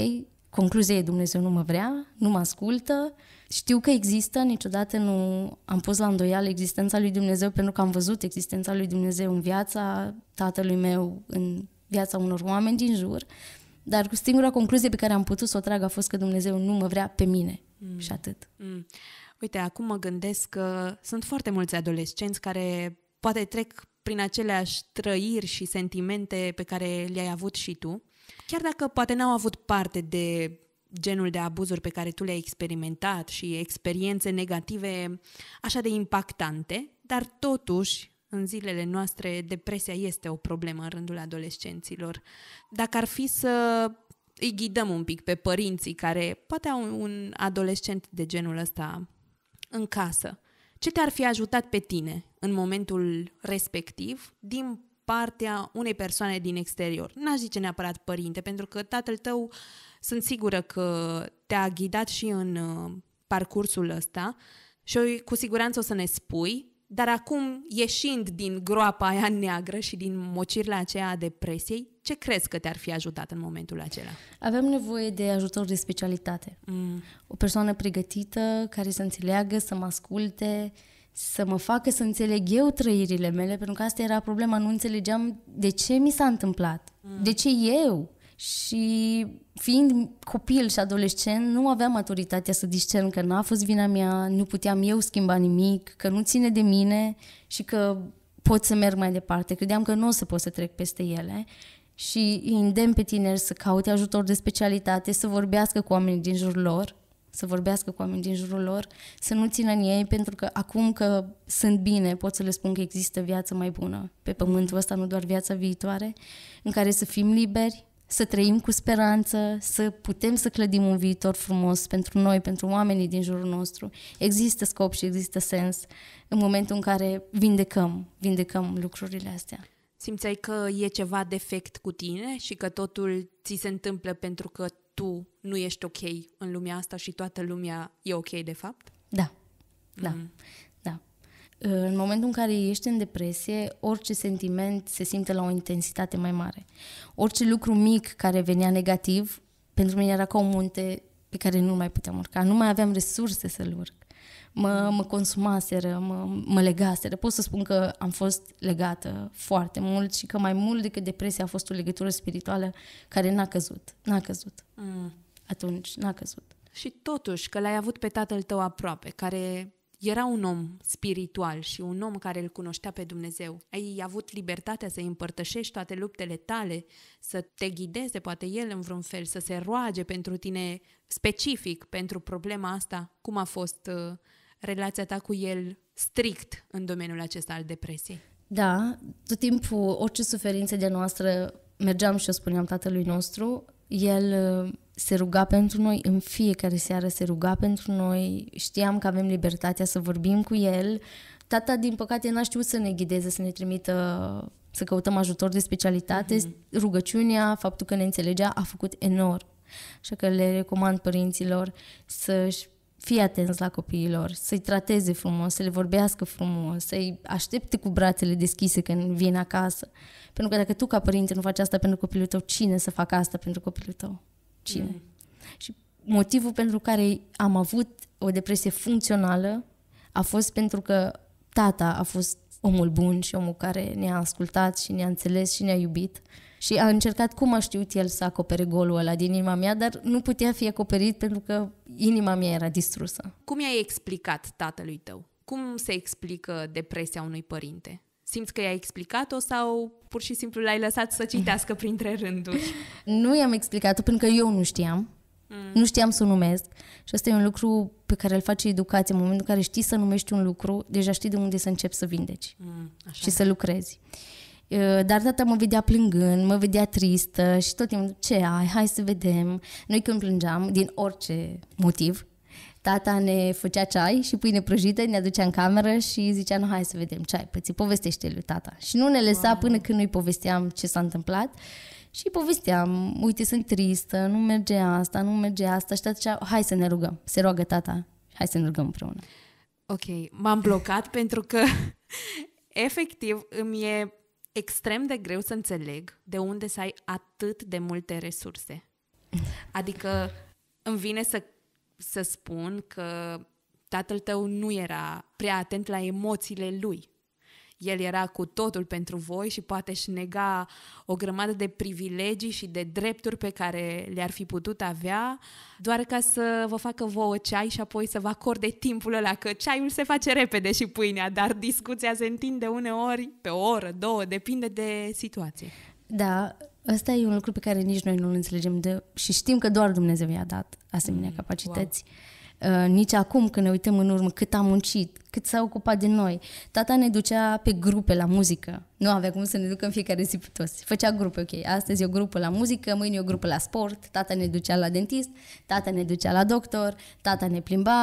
concluzia e Dumnezeu nu mă vrea, nu mă ascultă, știu că există, niciodată nu am pus la îndoială existența lui Dumnezeu pentru că am văzut existența lui Dumnezeu în viața tatălui meu, în viața unor oameni din jur, dar cu singura concluzie pe care am putut să o trag a fost că Dumnezeu nu mă vrea pe mine mm. și atât. Mm. Uite, acum mă gândesc că sunt foarte mulți adolescenți care poate trec prin aceleași trăiri și sentimente pe care le-ai avut și tu, chiar dacă poate n-au avut parte de genul de abuzuri pe care tu le-ai experimentat și experiențe negative așa de impactante, dar totuși în zilele noastre, depresia este o problemă în rândul adolescenților. Dacă ar fi să îi ghidăm un pic pe părinții care poate au un adolescent de genul ăsta în casă, ce te-ar fi ajutat pe tine în momentul respectiv din partea unei persoane din exterior? N-aș zice neapărat părinte, pentru că tatăl tău sunt sigură că te-a ghidat și în uh, parcursul ăsta și cu siguranță o să ne spui dar acum, ieșind din groapa aia neagră și din mocirile aceea a depresiei, ce crezi că te-ar fi ajutat în momentul acela? Avem nevoie de ajutor de specialitate. Mm. O persoană pregătită care să înțeleagă, să mă asculte, să mă facă să înțeleg eu trăirile mele, pentru că asta era problema, nu înțelegeam de ce mi s-a întâmplat, mm. de ce eu. Și fiind copil și adolescent, nu aveam maturitatea să discern că n-a fost vina mea, nu puteam eu schimba nimic, că nu ține de mine și că pot să merg mai departe. Credeam că nu o să pot să trec peste ele și îi îndemn pe tineri să caute ajutor de specialitate, să vorbească cu oamenii din jurul lor, să vorbească cu oamenii din jurul lor, să nu țină în ei, pentru că acum că sunt bine, pot să le spun că există viață mai bună pe pământul ăsta, nu doar viața viitoare, în care să fim liberi, să trăim cu speranță, să putem să clădim un viitor frumos pentru noi, pentru oamenii din jurul nostru. Există scop și există sens în momentul în care vindecăm, vindecăm lucrurile astea. Simțeai că e ceva defect cu tine și că totul ți se întâmplă pentru că tu nu ești ok în lumea asta și toată lumea e ok de fapt? Da, da. Mm în momentul în care ești în depresie, orice sentiment se simte la o intensitate mai mare. Orice lucru mic care venea negativ, pentru mine era ca un munte pe care nu mai puteam urca. Nu mai aveam resurse să-l urc. Mă, mă consumaseră, mă, mă legaseră. Pot să spun că am fost legată foarte mult și că mai mult decât depresia a fost o legătură spirituală care n-a căzut. N-a căzut. Mm. Atunci n-a căzut. Și totuși că l-ai avut pe tatăl tău aproape, care era un om spiritual și un om care îl cunoștea pe Dumnezeu. Ai avut libertatea să îi împărtășești toate luptele tale, să te ghideze poate el în vreun fel, să se roage pentru tine specific pentru problema asta. Cum a fost uh, relația ta cu el strict în domeniul acesta al depresiei? Da, tot timpul orice suferințe de noastră mergeam și o spuneam tatălui nostru, el uh, se ruga pentru noi în fiecare seară, se ruga pentru noi, știam că avem libertatea să vorbim cu el. Tata, din păcate, n-a știut să ne ghideze, să ne trimită, să căutăm ajutor de specialitate. Mm-hmm. Rugăciunea, faptul că ne înțelegea, a făcut enorm. Așa că le recomand părinților să-și fie atenți la copiilor, să-i trateze frumos, să le vorbească frumos, să-i aștepte cu brațele deschise când vin acasă. Pentru că dacă tu ca părinte nu faci asta pentru copilul tău, cine să facă asta pentru copilul tău? cine. Mm. Și motivul pentru care am avut o depresie funcțională a fost pentru că tata a fost omul bun și omul care ne-a ascultat și ne-a înțeles și ne-a iubit și a încercat cum a știut el să acopere golul ăla din inima mea, dar nu putea fi acoperit pentru că inima mea era distrusă. Cum i-ai explicat tatălui tău? Cum se explică depresia unui părinte? Simți că i-ai explicat-o sau pur și simplu l-ai lăsat să citească printre rânduri? <laughs> Nu i-am explicat-o pentru că eu nu știam. Mm. Nu știam să o numesc. Și asta e un lucru pe care îl face educația. În momentul în care știi să numești un lucru, deja știi de unde să începi să vindeci mm, așa. și să lucrezi. Dar tata mă vedea plângând, mă vedea tristă și tot timpul, ce ai, hai să vedem. Noi când plângeam, din orice motiv, tata ne făcea ceai și pâine prăjită, ne aducea în cameră și zicea, nu, hai să vedem ce ai pățit, povestește lui tata. Și nu ne lăsa wow. până când noi povesteam ce s-a întâmplat. Și povesteam, uite, sunt tristă, nu merge asta, nu merge asta. Și tata zicea, hai să ne rugăm. Se roagă tata, hai să ne rugăm împreună. Ok, m-am blocat <laughs> pentru că <laughs> efectiv îmi e extrem de greu să înțeleg de unde să ai atât de multe resurse. Adică îmi vine să să spun că tatăl tău nu era prea atent la emoțiile lui. El era cu totul pentru voi și poate și nega o grămadă de privilegii și de drepturi pe care le-ar fi putut avea, doar ca să vă facă vouă ceai și apoi să vă acorde timpul ăla, că ceaiul se face repede și pâinea, dar discuția se întinde uneori pe o oră, două, depinde de situație. Da, Ăsta e un lucru pe care nici noi nu-l înțelegem de, și știm că doar Dumnezeu i-a dat asemenea mm, capacități. Wow. Uh, nici acum când ne uităm în urmă cât a muncit, cât s-a ocupat de noi. Tata ne ducea pe grupe la muzică. Nu avea cum să ne ducă în fiecare zi pe toți. Făcea grupe, ok, astăzi e o grupă la muzică, mâine e o grupă la sport, tata ne ducea la dentist, tata ne ducea la doctor, tata ne plimba.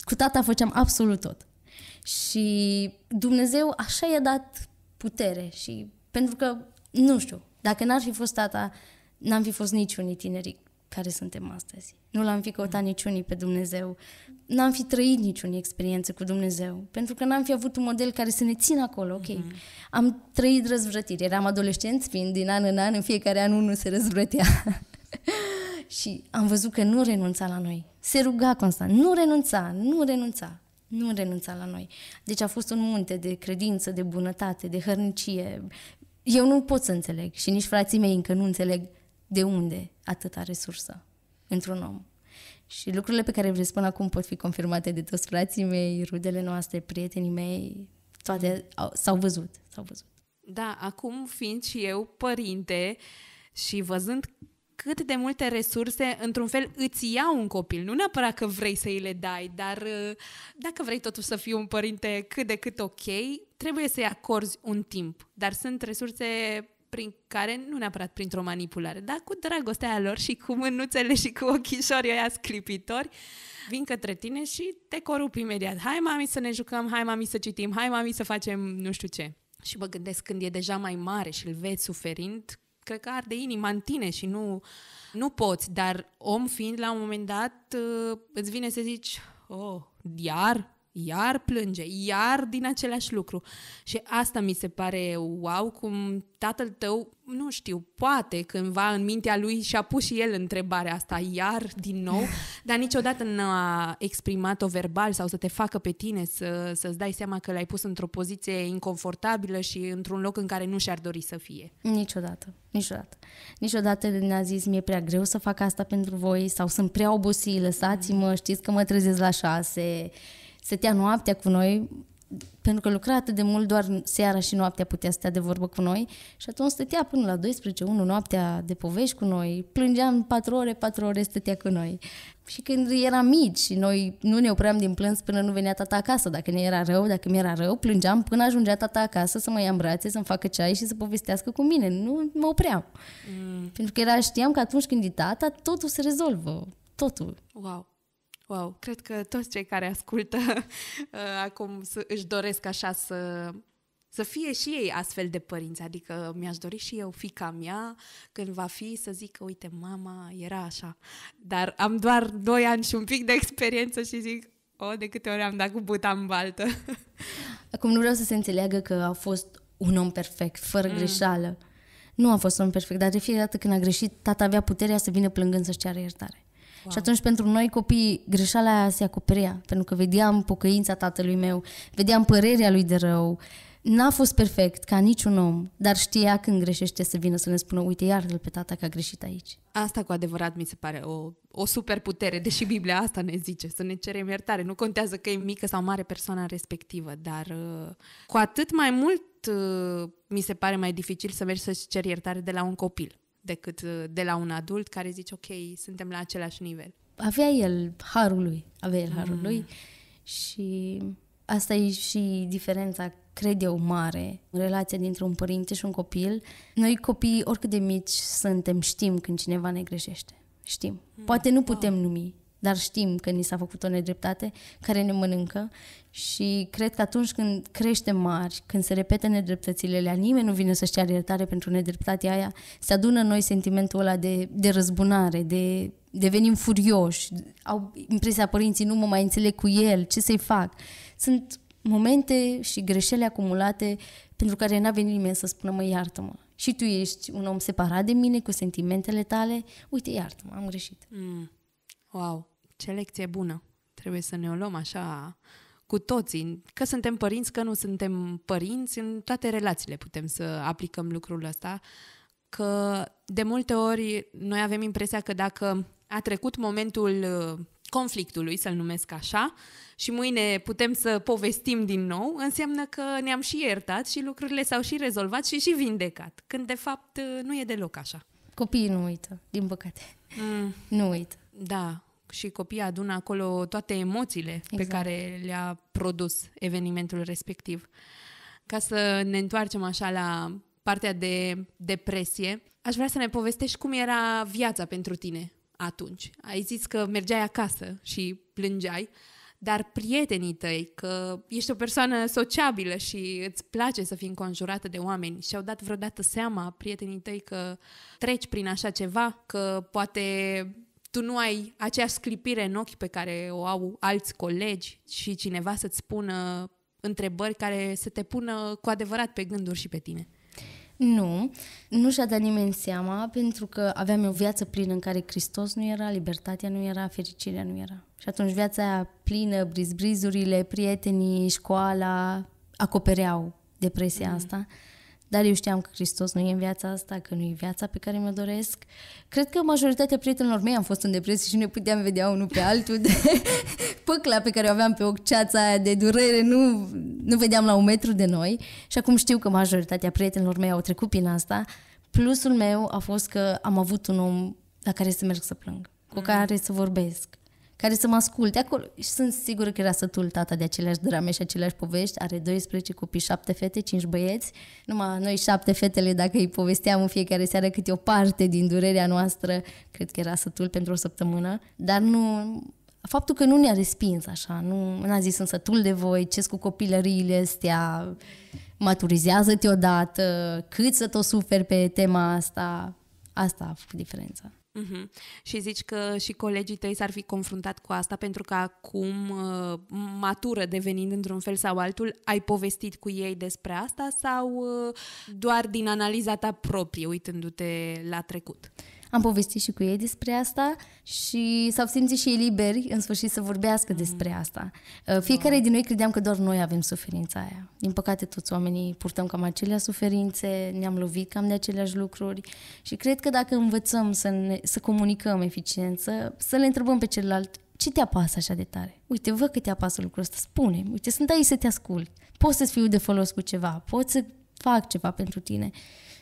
Cu tata făceam absolut tot. Și Dumnezeu așa i-a dat putere și pentru că, nu știu, dacă n-ar fi fost tata, n-am fi fost niciunii tinerii care suntem astăzi. Nu l-am fi căutat niciunii pe Dumnezeu. N-am fi trăit niciunii experiență cu Dumnezeu. Pentru că n-am fi avut un model care să ne țină acolo, ok. Mm-hmm. Am trăit răzvrătiri. Eram adolescenți, fiind din an în an, în fiecare an unul se răzvrătea. <laughs> și am văzut că nu renunța la noi. Se ruga constant. Nu renunța, nu renunța, nu renunța la noi. Deci a fost un munte de credință, de bunătate, de hărnicie, eu nu pot să înțeleg și nici frații mei încă nu înțeleg de unde atâta resursă într-un om. Și lucrurile pe care vreți le spun acum pot fi confirmate de toți frații mei, rudele noastre, prietenii mei, toate au, s-au văzut, s-au văzut. Da, acum fiind și eu părinte și văzând cât de multe resurse, într-un fel, îți iau un copil. Nu neapărat că vrei să îi le dai, dar uh, dacă vrei totuși să fii un părinte cât de cât ok, trebuie să-i acorzi un timp. Dar sunt resurse prin care, nu neapărat printr-o manipulare, dar cu dragostea lor și cu mânuțele și cu ochișorii ăia sclipitori, vin către tine și te corup imediat. Hai, mami, să ne jucăm, hai, mami, să citim, hai, mami, să facem nu știu ce. Și mă gândesc când e deja mai mare și îl vezi suferind, cred că arde inima în tine și nu, nu poți, dar om fiind la un moment dat uh, îți vine să zici, oh, iar iar plânge, iar din același lucru. Și asta mi se pare wow, cum tatăl tău, nu știu, poate cândva în mintea lui și-a pus și el întrebarea asta, iar din nou, <laughs> dar niciodată nu a exprimat-o verbal sau să te facă pe tine să, să-ți dai seama că l-ai pus într-o poziție inconfortabilă și într-un loc în care nu și-ar dori să fie. Niciodată, niciodată. Niciodată ne a zis, mi-e prea greu să fac asta pentru voi sau sunt prea obosit, lăsați-mă, știți că mă trezesc la șase, stătea noaptea cu noi, pentru că lucra atât de mult, doar seara și noaptea putea să de vorbă cu noi și atunci stătea până la 12, 1 noaptea de povești cu noi, plângeam 4 ore, 4 ore stătea cu noi. Și când eram mici și noi nu ne opream din plâns până nu venea tata acasă, dacă ne era rău, dacă mi era rău, plângeam până ajungea tata acasă să mă ia în brațe, să-mi facă ceai și să povestească cu mine, nu mă opream. Mm. Pentru că era, știam că atunci când e tata, totul se rezolvă, totul. Wow! Wow, cred că toți cei care ascultă <laughs> uh, acum să, își doresc așa să, să fie și ei astfel de părinți. Adică mi-aș dori și eu, fica mea, când va fi, să zic că uite, mama era așa. Dar am doar 2 ani și un pic de experiență și zic, o, oh, de câte ori am dat cu buta în baltă. <laughs> Acum nu vreau să se înțeleagă că a fost un om perfect, fără mm. greșeală. Nu a fost un om perfect, dar de fiecare dată când a greșit, tata avea puterea să vină plângând să-și ceară iertare. Wow. Și atunci pentru noi copii greșeala aia se acoperea, pentru că vedeam pocăința tatălui meu, vedeam părerea lui de rău. N-a fost perfect ca niciun om, dar știa când greșește să vină să ne spună, uite, iar l pe tata că a greșit aici. Asta cu adevărat mi se pare o, o super putere, deși Biblia asta ne zice, să ne cerem iertare. Nu contează că e mică sau mare persoana respectivă, dar uh, cu atât mai mult uh, mi se pare mai dificil să mergi să-ți ceri iertare de la un copil decât uh, de la un adult care zice, ok, suntem la același nivel. Avea el harul lui, avea el harul mm. lui și asta e și diferența, cred eu, mare în relația dintre un părinte și un copil. Noi copiii, oricât de mici suntem, știm când cineva ne greșește. Știm. Mm. Poate nu da. putem numi, dar știm că ni s-a făcut o nedreptate care ne mănâncă și cred că atunci când creștem mari, când se repete nedreptățile alea, nimeni nu vine să-și ceară iertare pentru nedreptatea aia, se adună în noi sentimentul ăla de, de răzbunare, de devenim furioși, au impresia părinții nu mă mai înțeleg cu el, ce să-i fac. Sunt momente și greșeli acumulate pentru care n-a venit nimeni să spună mă iartă-mă. Și tu ești un om separat de mine cu sentimentele tale, uite iartă-mă, am greșit. Mm. Wow! ce lecție bună. Trebuie să ne o luăm așa cu toții, că suntem părinți, că nu suntem părinți, în toate relațiile putem să aplicăm lucrul ăsta, că de multe ori noi avem impresia că dacă a trecut momentul uh, conflictului, să-l numesc așa, și mâine putem să povestim din nou, înseamnă că ne-am și iertat și lucrurile s-au și rezolvat și și vindecat, când de fapt uh, nu e deloc așa. Copiii nu uită, din păcate. Mm. Nu uită. Da, și copiii adună acolo toate emoțiile exact. pe care le-a produs evenimentul respectiv. Ca să ne întoarcem așa la partea de depresie, aș vrea să ne povestești cum era viața pentru tine atunci. Ai zis că mergeai acasă și plângeai, dar prietenii tăi, că ești o persoană sociabilă și îți place să fii înconjurată de oameni și au dat vreodată seama prietenii tăi că treci prin așa ceva, că poate tu nu ai acea sclipire în ochi pe care o au alți colegi și cineva să-ți spună întrebări care să te pună cu adevărat pe gânduri și pe tine. Nu, nu și-a dat nimeni seama pentru că aveam o viață plină în care Hristos nu era, libertatea nu era, fericirea nu era. Și atunci viața aia plină, brizbrizurile, prietenii, școala acopereau depresia mm. asta dar eu știam că Hristos nu e în viața asta, că nu e viața pe care mi-o doresc. Cred că majoritatea prietenilor mei am fost în depresie și ne puteam vedea unul pe altul de <laughs> păcla pe care o aveam pe oceața aia de durere, nu, nu vedeam la un metru de noi și acum știu că majoritatea prietenilor mei au trecut prin asta. Plusul meu a fost că am avut un om la care să merg să plâng, cu mm. care să vorbesc, care să mă asculte acolo. Și sunt sigură că era sătul tata de aceleași drame și aceleași povești. Are 12 copii, 7 fete, 5 băieți. Numai noi șapte fetele, dacă îi povesteam în fiecare seară câte o parte din durerea noastră, cred că era sătul pentru o săptămână. Dar nu, faptul că nu ne-a respins așa, nu n-a zis sunt sătul de voi, ce cu copilăriile astea, maturizează-te odată, cât să tot suferi pe tema asta, asta a făcut diferența. Mm-hmm. Și zici că și colegii tăi s-ar fi confruntat cu asta pentru că acum, uh, matură devenind într-un fel sau altul, ai povestit cu ei despre asta sau uh, doar din analiza ta proprie, uitându-te la trecut? Uh, am povestit și cu ei despre asta și s-au simțit și ei liberi în sfârșit să vorbească mm despre asta. Uh, fiecare ah. din noi credeam că doar noi avem suferința aia. Din păcate, toți oamenii purtăm cam aceleași suferințe, ne-am lovit cam de aceleași lucruri și cred că dacă învățăm să, ne, să comunicăm eficient, să, să le întrebăm pe celălalt ce te apasă așa de tare? Uite, văd că te apasă lucrul ăsta, spune uite, sunt aici să te ascult, pot să-ți fiu de folos cu ceva, pot să fac ceva pentru tine.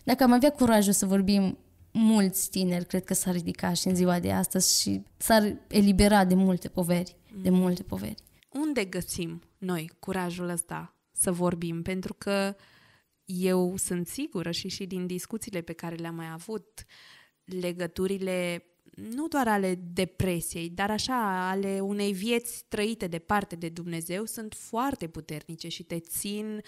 Dacă am avea curajul să vorbim mulți tineri cred că s-ar ridica și în ziua de astăzi și s-ar elibera de multe poveri, mm. de multe poveri. Unde găsim noi curajul ăsta să vorbim? Pentru că eu sunt sigură și și din discuțiile pe care le-am mai avut, legăturile nu doar ale depresiei, dar așa ale unei vieți trăite departe de Dumnezeu sunt foarte puternice și te țin uh,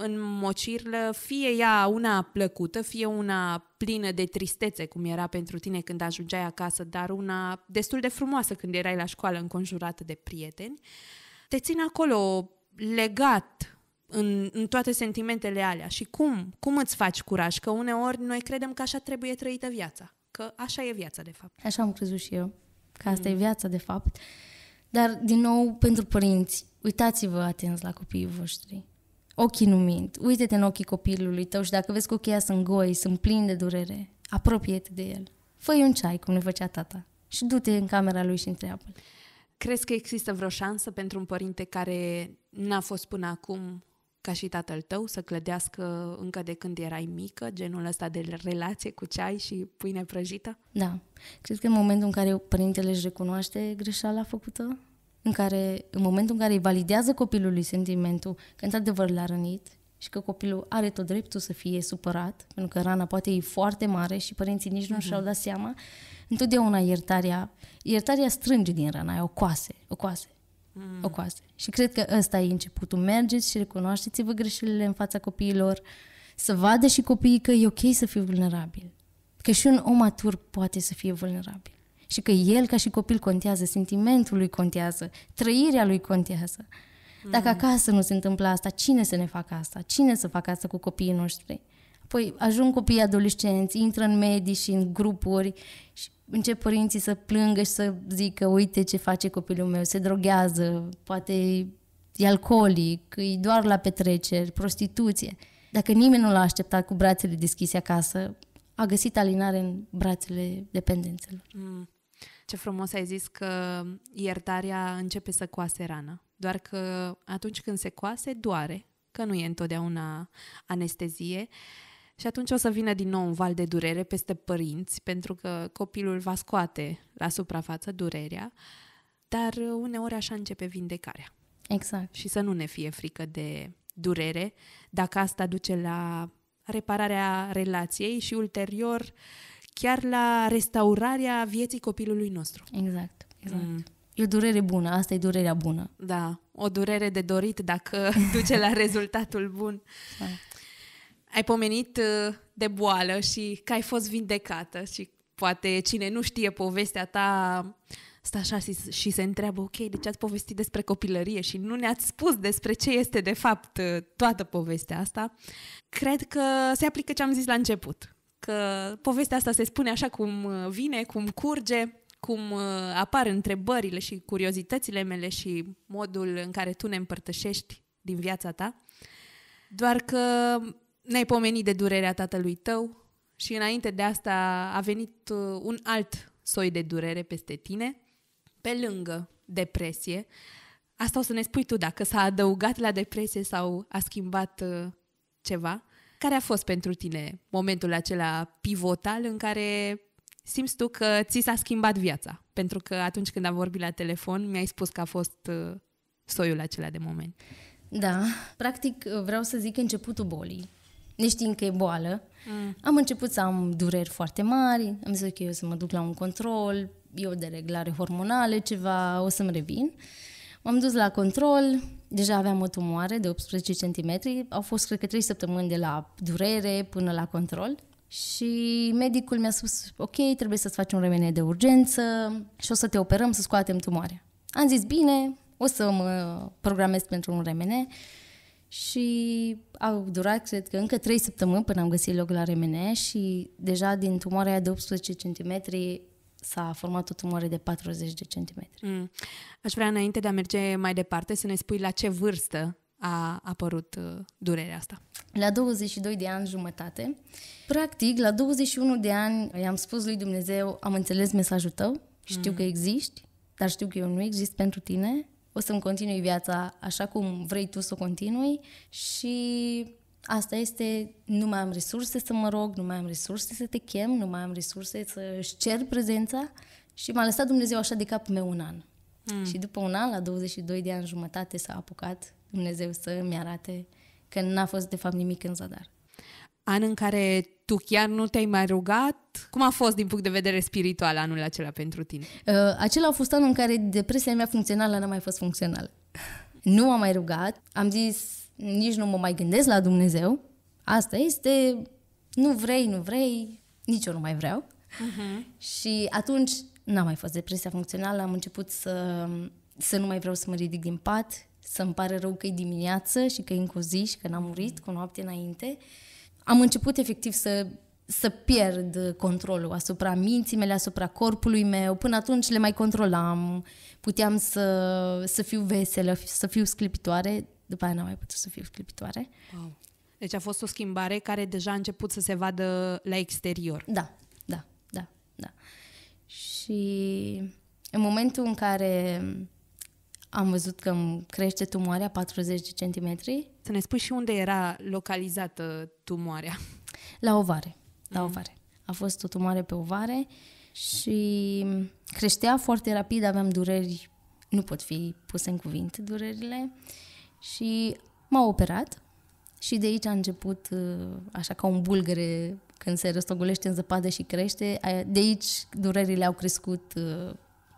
în mocirlă, fie ea una plăcută, fie una plină de tristețe, cum era pentru tine când ajungeai acasă, dar una destul de frumoasă când erai la școală înconjurată de prieteni, te țin acolo legat în, în toate sentimentele alea. Și cum? Cum îți faci curaj? Că uneori noi credem că așa trebuie trăită viața, că așa e viața de fapt. Așa am crezut și eu, că asta mm. e viața de fapt. Dar, din nou, pentru părinți, uitați-vă atenți la copiii voștri Ochii nu mint. Uite-te în ochii copilului tău și dacă vezi că ochii sunt goi, sunt plini de durere, apropie-te de el. fă un ceai, cum ne făcea tata. Și du-te în camera lui și întreabă-l. Crezi că există vreo șansă pentru un părinte care n-a fost până acum ca și tatăl tău să clădească încă de când erai mică, genul ăsta de relație cu ceai și pâine prăjită? Da. Cred că în momentul în care părintele își recunoaște greșeala făcută în care, în momentul în care îi validează copilului sentimentul că într-adevăr l-a rănit și că copilul are tot dreptul să fie supărat, pentru că rana poate e foarte mare și părinții nici nu uh-huh. și-au dat seama, întotdeauna iertarea, iertarea strânge din rana e o coase, o coase, mhm. o coase. Și cred că ăsta e începutul. Mergeți și recunoașteți-vă greșelile în fața copiilor, să vadă și copiii că e ok să fii vulnerabil. Că și un om matur poate să fie vulnerabil și că el ca și copil contează, sentimentul lui contează, trăirea lui contează. Dacă mm. acasă nu se întâmplă asta, cine să ne facă asta? Cine să facă asta cu copiii noștri? Apoi ajung copiii adolescenți, intră în medii și în grupuri și încep părinții să plângă și să zică uite ce face copilul meu, se droghează, poate e alcoolic, e doar la petreceri, prostituție. Dacă nimeni nu l-a așteptat cu brațele deschise acasă, a găsit alinare în brațele dependențelor. Mm. Ce frumos ai zis că iertarea începe să coase rana. Doar că atunci când se coase, doare, că nu e întotdeauna anestezie. Și atunci o să vină din nou un val de durere peste părinți, pentru că copilul va scoate la suprafață durerea, dar uneori așa începe vindecarea. Exact. Și să nu ne fie frică de durere, dacă asta duce la repararea relației și ulterior chiar la restaurarea vieții copilului nostru. Exact, exact. Mm. E o durere bună, asta e durerea bună. Da, o durere de dorit dacă <laughs> duce la rezultatul bun. Exact. Ai pomenit uh, de boală și că ai fost vindecată și poate cine nu știe povestea ta stă așa și, și se întreabă, ok, deci ați povestit despre copilărie și nu ne-ați spus despre ce este de fapt uh, toată povestea asta. Cred că se aplică ce am zis la început că povestea asta se spune așa cum uh, vine, cum curge, cum uh, apar întrebările și curiozitățile mele și modul în care tu ne împărtășești din viața ta. Doar că ne-ai pomenit de durerea tatălui tău și înainte de asta a venit uh, un alt soi de durere peste tine, pe lângă depresie. Asta o să ne spui tu dacă s-a adăugat la depresie sau a schimbat ceva. Care a fost pentru tine momentul acela pivotal în care simți tu că ți s-a schimbat viața? Pentru că atunci când am vorbit la telefon, mi-ai spus că a fost uh, soiul acela de moment. Da, practic uh, vreau să zic începutul bolii. Neștiind că e boală, mm. am început să am dureri foarte mari, am zis că eu să mă duc la un control, eu de reglare hormonale, ceva, o să-mi revin. M-am dus la control, Deja aveam o tumoare de 18 cm, au fost cred că 3 săptămâni de la durere până la control și medicul mi-a spus, ok, trebuie să-ți faci un remene de urgență și o să te operăm să scoatem tumoarea. Am zis, bine, o să mă programez pentru un remene și au durat, cred că, încă 3 săptămâni până am găsit loc la remene și deja din tumoarea de 18 cm s-a format o tumoră de 40 de centimetri. Mm. Aș vrea înainte de a merge mai departe să ne spui la ce vârstă a apărut uh, durerea asta? La 22 de ani jumătate. Practic, la 21 de ani i-am spus lui Dumnezeu, am înțeles mesajul tău, știu mm. că existi, dar știu că eu nu exist pentru tine, o să-mi continui viața așa cum vrei tu să o continui și Asta este, nu mai am resurse să mă rog, nu mai am resurse să te chem, nu mai am resurse să-și cer prezența și m-a lăsat Dumnezeu așa de capul meu un an. Mm. Și după un an, la 22 de ani jumătate, s-a apucat Dumnezeu să-mi arate că n-a fost de fapt nimic în zadar. An în care tu chiar nu te-ai mai rugat? Cum a fost din punct de vedere spiritual anul acela pentru tine? Uh, acela a fost anul în care depresia mea funcțională n-a mai fost funcțională. Nu m-am mai rugat, am zis nici nu mă mai gândesc la Dumnezeu. Asta este, nu vrei, nu vrei, nici eu nu mai vreau. Uh-huh. Și atunci n-am mai fost depresia funcțională, am început să, să nu mai vreau să mă ridic din pat, să-mi pare rău că e dimineață și că e încă zi și că n-am murit cu noapte înainte. Am început efectiv să, să pierd controlul asupra minții mele, asupra corpului meu. Până atunci le mai controlam, puteam să, să fiu veselă, să fiu sclipitoare, după aia n-am mai putut să fiu sclipitoare. Wow. Deci a fost o schimbare care deja a început să se vadă la exterior. Da, da, da, da. Și în momentul în care am văzut că îmi crește tumoarea 40 de centimetri... Să ne spui și unde era localizată tumoarea. La ovare, la mm. ovare. A fost o tumoare pe ovare și creștea foarte rapid, aveam dureri, nu pot fi puse în cuvinte durerile. Uh, și m-au operat și de aici a început, uh, așa ca un bulgăre când se răstogolește în zăpadă și crește, de aici durerile au crescut uh,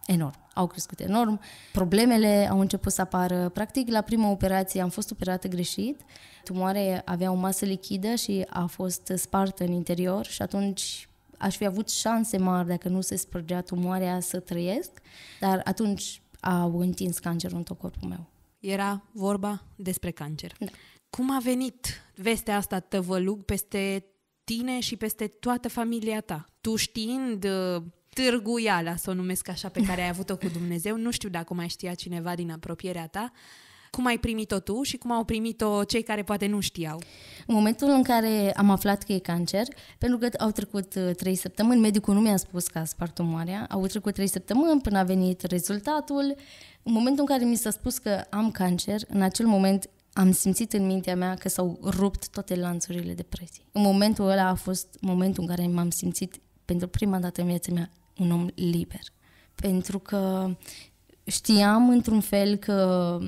enorm. Au crescut enorm, problemele au început să apară. Practic, la prima operație am fost operată greșit, tumoarea avea o masă lichidă și a fost spartă în interior și atunci aș fi avut șanse mari dacă nu se spărgea tumoarea să trăiesc, dar atunci au întins cancerul în tot corpul meu era vorba despre cancer. Da. Cum a venit vestea asta tăvălug peste tine și peste toată familia ta? Tu știind uh, târguiala, să o numesc așa, pe care ai avut-o cu Dumnezeu, nu știu dacă mai știa cineva din apropierea ta, cum ai primit-o tu și cum au primit-o cei care poate nu știau? În momentul în care am aflat că e cancer, pentru că au trecut uh, trei săptămâni, medicul nu mi-a spus că a spart omoarea, au trecut trei săptămâni până a venit rezultatul. În momentul în care mi s-a spus că am cancer, în acel moment am simțit în mintea mea că s-au rupt toate lanțurile de presie. În momentul ăla a fost momentul în care m-am simțit pentru prima dată în viața mea un om liber. Pentru că știam într-un fel că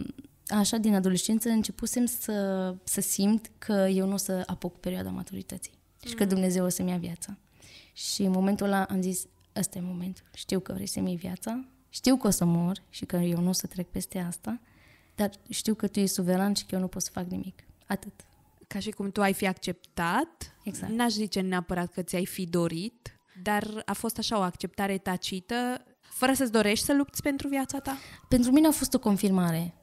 așa din adolescență începusem să, să simt că eu nu o să apuc perioada maturității mm. și că mm. Dumnezeu o să-mi ia viața. Și în momentul ăla am zis, ăsta e momentul, știu că vrei să-mi iei viața, știu că o să mor și că eu nu o să trec peste asta, dar știu că tu ești suveran și că eu nu pot să fac nimic. Atât. Ca și cum tu ai fi acceptat, exact. n-aș zice neapărat că ți-ai fi dorit, dar a fost așa o acceptare tacită, fără să-ți dorești să lupți pentru viața ta? Pentru mine a fost o confirmare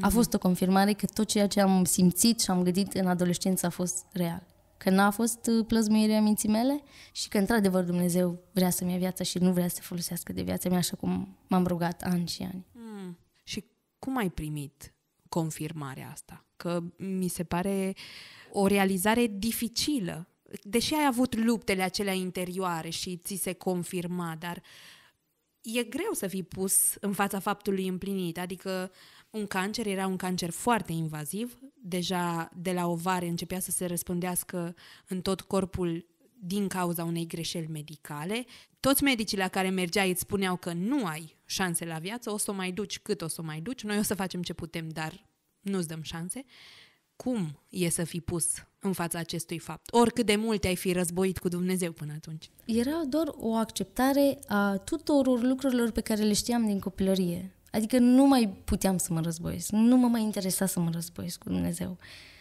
a fost o confirmare că tot ceea ce am simțit și am gândit în adolescență a fost real. Că n-a fost uh, plăzmuirea minții mele și că, într-adevăr, Dumnezeu vrea să-mi ia viața și nu vrea să folosească de viața mea așa cum m-am rugat ani și ani. Mm. Și cum ai primit confirmarea asta? Că mi se pare o realizare dificilă. Deși ai avut luptele acelea interioare și ți se confirma, dar e greu să fii pus în fața faptului împlinit. Adică un cancer, era un cancer foarte invaziv, deja de la ovare începea să se răspândească în tot corpul din cauza unei greșeli medicale. Toți medicii la care mergeai îți spuneau că nu ai șanse la viață, o să o mai duci cât o să o mai duci, noi o să facem ce putem, dar nu-ți dăm șanse. Cum e să fii pus în fața acestui fapt? Oricât de mult ai fi războit cu Dumnezeu până atunci. Era doar o acceptare a tuturor lucrurilor pe care le știam din copilărie. Adică nu mai puteam să mă războiesc, nu mă mai interesa să mă războiesc cu Dumnezeu.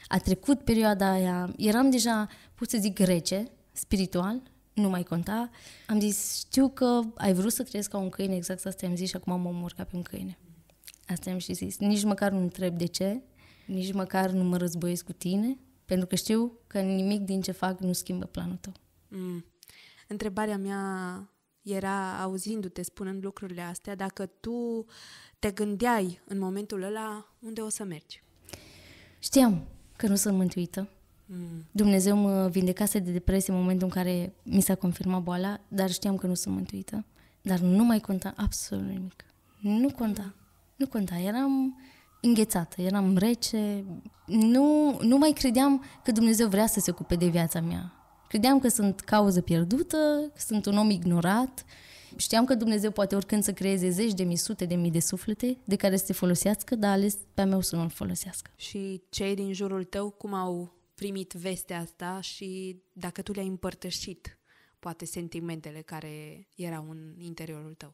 A trecut perioada aia, eram deja, pot să zic, rece, spiritual, nu mai conta. Am zis, știu că ai vrut să crezi ca un câine, exact asta am zis și acum m-am urcat pe un câine. Asta am și zis. Nici măcar nu întreb de ce, nici măcar nu mă războiesc cu tine, pentru că știu că nimic din ce fac nu schimbă planul tău. Mm. Întrebarea mea era auzindu-te spunând lucrurile astea, dacă tu te gândeai în momentul ăla unde o să mergi? Știam că nu sunt mântuită. Mm. Dumnezeu mă vindecase de depresie în momentul în care mi s-a confirmat boala, dar știam că nu sunt mântuită. Dar nu mai conta absolut nimic. Nu conta. Nu conta. Eram înghețată, eram rece. Nu, nu mai credeam că Dumnezeu vrea să se ocupe de viața mea. Credeam că sunt cauză pierdută, că sunt un om ignorat. Știam că Dumnezeu poate oricând să creeze zeci de mii, sute de mii de suflete de care să se folosească, dar ales pe-a meu să nu-l folosească. Și cei din jurul tău cum au primit vestea asta și dacă tu le-ai împărtășit poate sentimentele care erau în interiorul tău?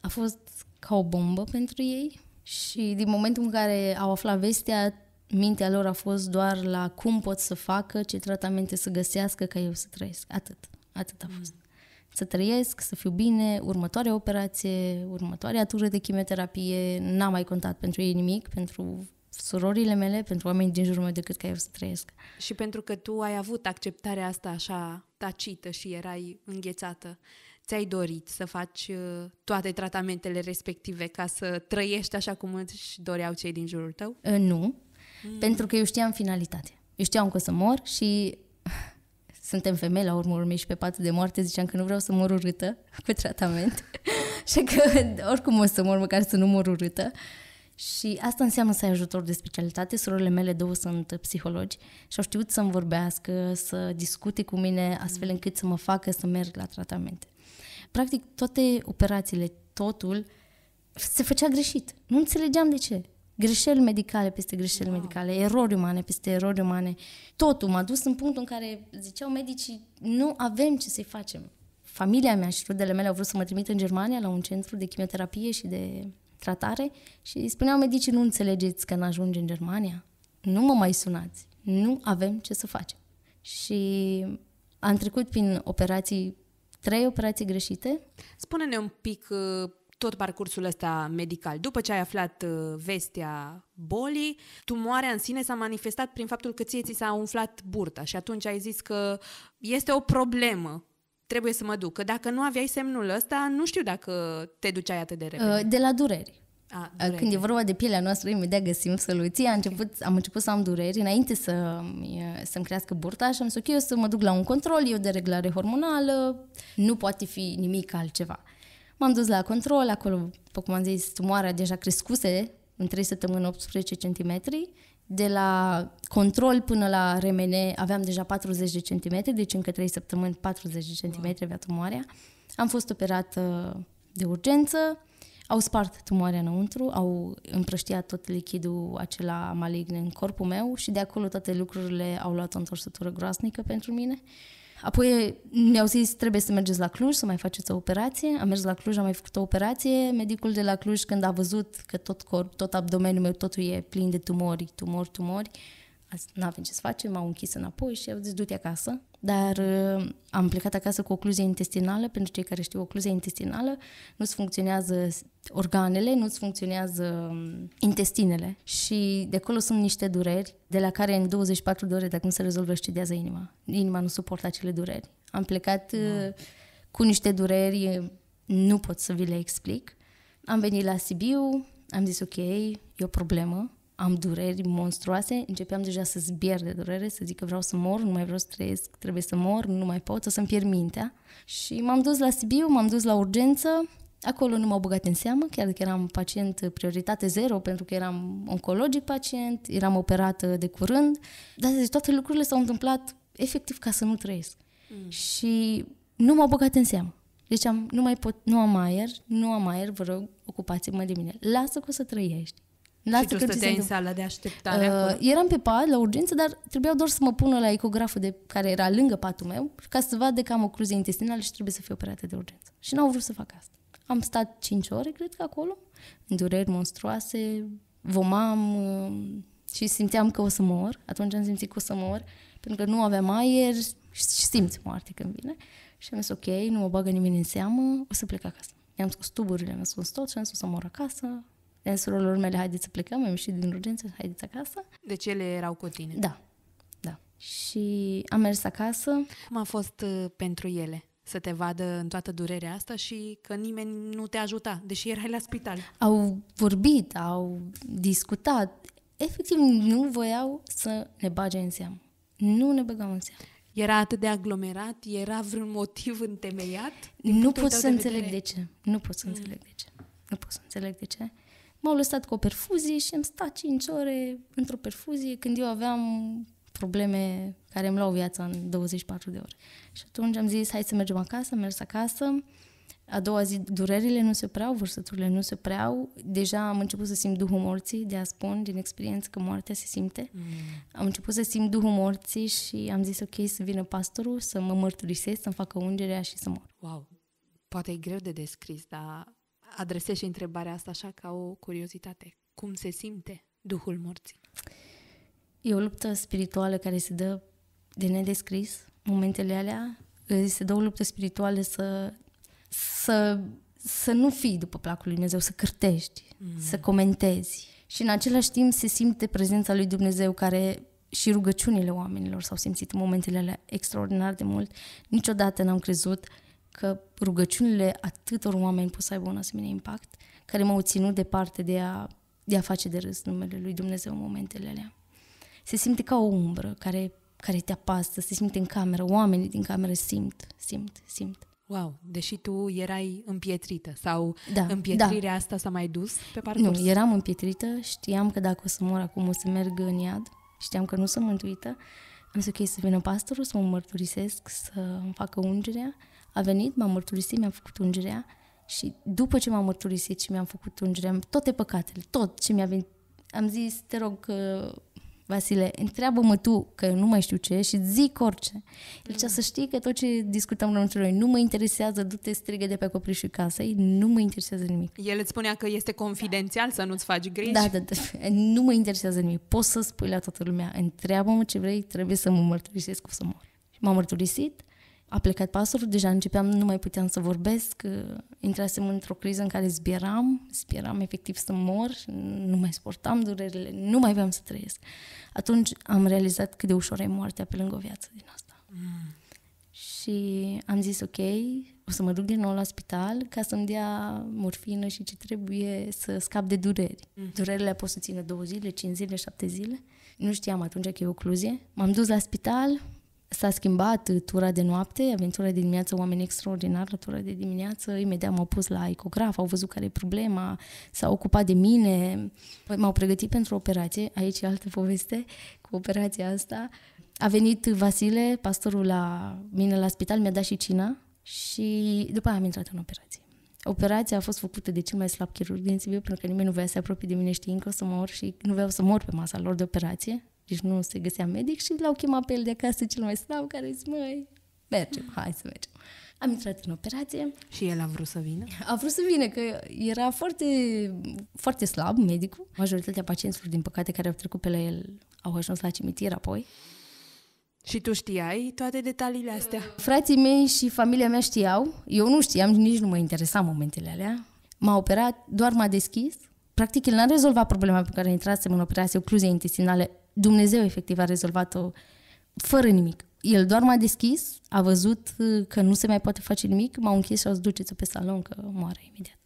A fost ca o bombă pentru ei și din momentul în care au aflat vestea, mintea lor a fost doar la cum pot să facă, ce tratamente să găsească ca eu să trăiesc. Atât. Atât a fost. Să trăiesc, să fiu bine, următoarea operație, următoarea tură de chimioterapie, n-am mai contat pentru ei nimic, pentru surorile mele, pentru oamenii din jurul meu decât ca eu să trăiesc. Și pentru că tu ai avut acceptarea asta așa tacită și erai înghețată, ți-ai dorit să faci uh, toate tratamentele respective ca să trăiești așa cum îți doreau cei din jurul tău? Uh, nu, Mm. Pentru că eu știam finalitatea. Eu știam că o să mor și <laughs> suntem femei la urmă urmei și pe patul de moarte ziceam că nu vreau să mor urâtă <laughs> cu tratament <laughs> și că oricum o să mor, măcar să nu mor urâtă. Și asta înseamnă să ai ajutor de specialitate. Surorile mele două sunt psihologi și au știut să-mi vorbească, să discute cu mine, mm. astfel încât să mă facă să merg la tratamente. Practic, toate operațiile, totul, se făcea greșit. Nu înțelegeam de ce greșeli medicale peste greșeli wow. medicale, erori umane peste erori umane. Totul m-a dus în punctul în care ziceau medicii, nu avem ce să-i facem. Familia mea și rudele mele au vrut să mă trimit în Germania la un centru de chimioterapie și de tratare și spuneau medicii, nu înțelegeți că nu ajunge în Germania? Nu mă mai sunați, nu avem ce să facem. Și am trecut prin operații, trei operații greșite. Spune-ne un pic uh, tot parcursul ăsta medical. După ce ai aflat uh, vestea bolii, tumoarea în sine s-a manifestat prin faptul că ție ți s-a umflat burta și atunci ai zis că este o problemă, trebuie să mă duc. Că dacă nu aveai semnul ăsta, nu știu dacă te duceai atât de uh, repede. De la dureri. A, uh, dureri. Când e vorba de pielea noastră, imediat găsim soluția. Am început, am început să am dureri înainte să, să-mi crească burta și am zis, ok, eu să mă duc la un control, eu de reglare hormonală, nu poate fi nimic altceva. M-am dus la control, acolo, după cum am zis, tumoarea deja crescuse în 3 săptămâni 18 cm. De la control până la RMN aveam deja 40 de cm, deci încă 3 săptămâni 40 de cm wow. avea tumoarea. Am fost operată de urgență, au spart tumoarea înăuntru, au împrăștiat tot lichidul acela malign în corpul meu și de acolo toate lucrurile au luat o întorsătură groasnică pentru mine. Uh, Apoi ne-au zis, trebuie să mergeți la Cluj să mai faceți o operație. Am mers la Cluj, am mai făcut o operație. Medicul de la Cluj, când a văzut că tot corp, tot abdomenul meu, totul e plin de tumori, tumori, tumori, nu avem ce să facem, m-au închis înapoi și au zis, du-te acasă, dar uh, am plecat acasă cu ocluzie intestinală, pentru cei care știu ocluzia intestinală, nu-ți funcționează organele, nu-ți funcționează um, intestinele și de acolo sunt niște dureri de la care în 24 de ore, dacă nu se rezolvă, șcedează inima. Inima nu suportă acele dureri. Am plecat uh, wow. cu niște dureri, uh, nu pot să vi le explic. Am venit la Sibiu, am zis ok, e o problemă, am dureri monstruoase, începeam deja să zbier de durere, să zic că vreau să mor, nu mai vreau să trăiesc, trebuie să mor, nu mai pot, o să-mi pierd mintea. Și m-am dus la Sibiu, m-am dus la urgență, acolo nu m-au băgat în seamă, chiar că eram pacient prioritate zero, pentru că eram oncologic pacient, eram operată de curând, dar zic, toate lucrurile s-au întâmplat efectiv ca să nu trăiesc. Mm. Și nu m-au băgat în seamă. Deci am, nu mai pot, nu am aer, nu am aer, vă rog, ocupați-mă de mine. Lasă că o să trăiești. Lasă și tu stăteai în sala de așteptare uh, Eram pe pat la urgență, dar trebuiau doar să mă pună la ecograful de, care era lângă patul meu ca să vadă că am o ocluzie intestinală și trebuie să fie operată de urgență. Și n-au vrut să fac asta. Am stat 5 ore, cred că acolo, în dureri monstruoase, vomam uh, și simțeam că o să mor. Atunci am simțit că o să mor, pentru că nu aveam aer și simți moarte când vine. Și am zis, ok, nu mă bagă nimeni în seamă, o să plec acasă. I-am scos tuburile, am scos tot și am zis, o să mor acasă, le-am surorilor mele, haideți să plecăm, am ieșit din urgență, haideți acasă. Deci ele erau cu tine? Da, da. Și am mers acasă. Cum a fost uh, pentru ele? să te vadă în toată durerea asta și că nimeni nu te ajuta, deși erai la spital. Au vorbit, au discutat. Efectiv, nu voiau să ne bage în seamă. Nu ne băgau în seamă. Era atât de aglomerat? Era vreun motiv întemeiat? Nu pot să de înțeleg vedere? de ce. Nu pot să mm. înțeleg de ce. Nu pot să înțeleg de ce m-au lăsat cu o perfuzie și am stat 5 ore într-o perfuzie când eu aveam probleme care îmi luau viața în 24 de ore. Și atunci am zis, hai să mergem acasă, am mers acasă. A doua zi, durerile nu se opreau, vârstăturile nu se opreau. Deja am început să simt Duhul morții, de a spun din experiență că moartea se simte. Mm. Am început să simt Duhul morții și am zis, ok, să vină pastorul, să mă mărturisesc, să-mi facă ungerea și să mor. Wow! Poate e greu de descris, dar adresez și întrebarea asta așa ca o curiozitate. Cum se simte Duhul morții? E o luptă spirituală care se dă de nedescris. Momentele alea se dă o luptă spirituală să, să, să nu fii după placul lui Dumnezeu, să cârtești, mm. să comentezi. Și în același timp se simte prezența lui Dumnezeu care și rugăciunile oamenilor s-au simțit în momentele alea extraordinar de mult. Niciodată n-am crezut uh, că rugăciunile atâtor oameni pot să aibă un asemenea impact, care m-au ținut departe de a, de a face de râs numele lui Dumnezeu în momentele alea. Se simte ca o umbră care, care te apasă, se simte în cameră, oamenii din cameră simt, simt, simt. Wow, deși tu erai împietrită sau da, da. împietrirea da. asta s-a mai dus pe parcurs? Nu, eram împietrită, știam că dacă o să mor acum o să merg în iad, știam că nu sunt mântuită. Am zis ok să vină pastorul, să mă mărturisesc, să îmi facă ungerea a venit, m-a mărturisit, mi-am făcut ungerea și după ce m-am mărturisit și mi-am făcut ungerea, toate păcatele, tot ce mi-a venit, am zis, te rog, că, uh, Vasile, întreabă-mă tu, că eu nu mai știu ce, și zic orice. El deci, mm. să știi că tot ce discutăm la noi nu mă interesează, du-te strigă de pe coprișul casei, nu mă interesează nimic. El îți spunea că este confidențial da. să nu-ți faci griji. Da, da, da, nu mă interesează nimic. Poți să spui la toată lumea, întreabă-mă ce vrei, trebuie să mă mărturisesc, cu să mor. Și m-am mărturisit, a plecat pasorul, deja începeam, nu mai puteam să vorbesc, uh, intrasem într-o criză în care zbieram, zbieram efectiv să mor, nu mai suportam durerile, nu mai aveam să trăiesc. Atunci am realizat cât de ușor e moartea pe lângă o viață din asta. Mm. Și am zis, ok, o să mă duc din nou la spital ca să-mi dea morfină și ce trebuie să scap de dureri. Mm. Durerile pot să țină două zile, cinci zile, șapte zile. Nu știam atunci că e ocluzie. M-am dus la spital, S-a schimbat tura de noapte, aventura de dimineață, oameni extraordinari la tura de dimineață, imediat m-au pus la ecograf, au văzut care e problema, s-au ocupat de mine, păi, m-au pregătit pentru operație, aici e altă poveste cu operația asta. A venit Vasile, pastorul la mine la spital, mi-a dat și cina și după aia am intrat în operație. Operația a fost făcută de cel mai slab chirurg din Sibiu, pentru că nimeni nu voia să se apropie de mine știind că o să mor și nu voiau să mor pe masa lor de operație. Deci nu se găsea medic și l-au chemat pe el de acasă cel mai slab, care zice, măi, mergem, hai să mergem. Am intrat în operație. Și el a vrut să vină? A vrut să vină, că era foarte, foarte slab medicul. Majoritatea pacienților, din păcate, care au trecut pe la el, au ajuns la cimitir apoi. Și tu știai toate detaliile astea? Frații mei și familia mea știau. Eu nu știam, nici nu mă interesa momentele alea. M-a operat, doar m-a deschis. Practic, el n-a rezolvat problema pe care intrasem în operație, ocluzie intestinale Dumnezeu efectiv a rezolvat-o fără nimic. El doar m-a deschis, a văzut uh, că nu se mai poate face nimic, m-a închis și a zis duceți-o pe salon că moare imediat.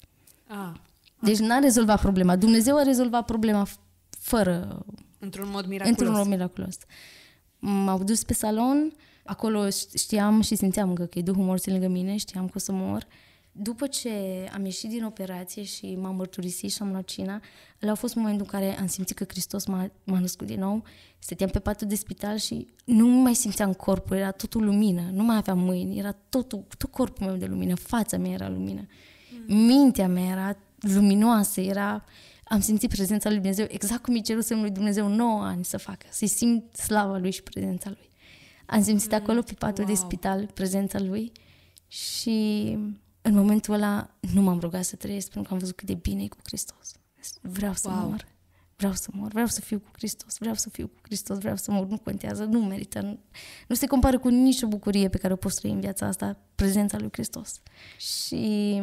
Ah. Deci n-a rezolvat problema. Dumnezeu a rezolvat problema fără... Într-un mod miraculos. Într-un mod miraculos. M-au dus pe salon, acolo știam și simțeam că e Duhul morții lângă mine, știam că o să mor. Uh, după ce am ieșit din operație și m-am mărturisit și am luat cina, a fost momentul în care am simțit că Hristos m-a, m-a născut din nou. Stăteam pe patul de spital și nu mai simțeam corpul, era totul lumină, nu mai aveam mâini, era totul, tot corpul meu de lumină, fața mea era lumină, mm. mintea mea era luminoasă, era... Am simțit prezența lui Dumnezeu exact cum i cerusem lui Dumnezeu 9 ani să facă, să-i simt slava lui și prezența lui. Am simțit mm. acolo pe patul wow. de spital prezența lui și în momentul ăla nu m-am rugat să trăiesc pentru că am văzut cât de bine e cu Hristos. Vreau să wow. mor. Vreau să mor, vreau să fiu cu Hristos, vreau să fiu cu Hristos, vreau să mor, nu contează, nu merită, nu, nu se compară cu nicio bucurie pe care o poți trăi în viața asta, prezența lui Hristos. Și...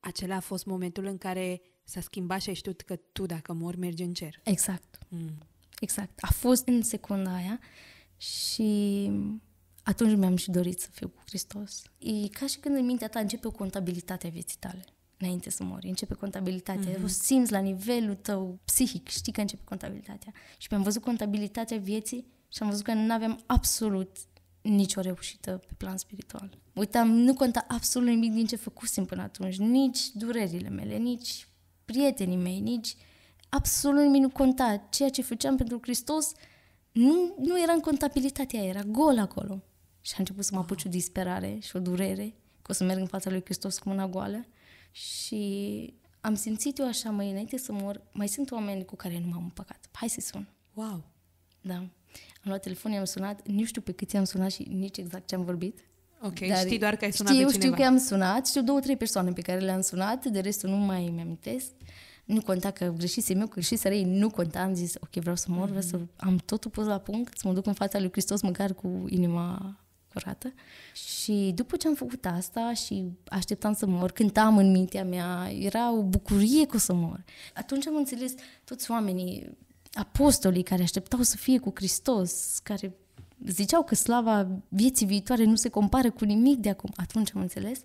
Acela a fost momentul în care s-a schimbat și ai știut că tu, dacă mor, mergi în cer. Exact. Mm. Exact. A fost în secunda aia și atunci mi-am și dorit să fiu cu Hristos. E ca și când în mintea ta începe o contabilitate a vieții tale înainte să mori. Începe contabilitatea. Mm-hmm. O simți la nivelul tău psihic. Știi că începe contabilitatea. Și am văzut contabilitatea vieții și am văzut că nu aveam absolut nicio reușită pe plan spiritual. Uitam, nu conta absolut nimic din ce făcusem până atunci. Nici durerile mele, nici prietenii mei, nici absolut nimic nu conta. Ceea ce făceam pentru Hristos nu, nu era în contabilitatea era gol acolo și a început să mă apuci o disperare și o durere că o să merg în fața lui Hristos cu mâna goală și am simțit eu așa mai înainte să mor, mai sunt oameni cu care nu m-am împăcat. Hai să sun. Wow! Da. Am luat telefon, i-am sunat, nu știu pe câți am sunat și nici exact ce am vorbit. Ok, dar știi doar că ai sunat știu, pe cineva. Știu că am sunat, știu două, trei persoane pe care le-am sunat, de restul nu mai mi-amintesc. Nu conta că greșise meu, că greșisem ei, nu conta. Am zis, ok, vreau să mor, mm-hmm. vreau să am totul pus la punct, să mă duc în fața lui Hristos măcar cu inima nespărată. Și după ce am făcut asta și așteptam să mor, cântam în mintea mea, era o bucurie că o să mor. Atunci am înțeles toți oamenii, apostolii care așteptau să fie cu Hristos, care ziceau că slava vieții viitoare nu se compară cu nimic de acum. Atunci am înțeles.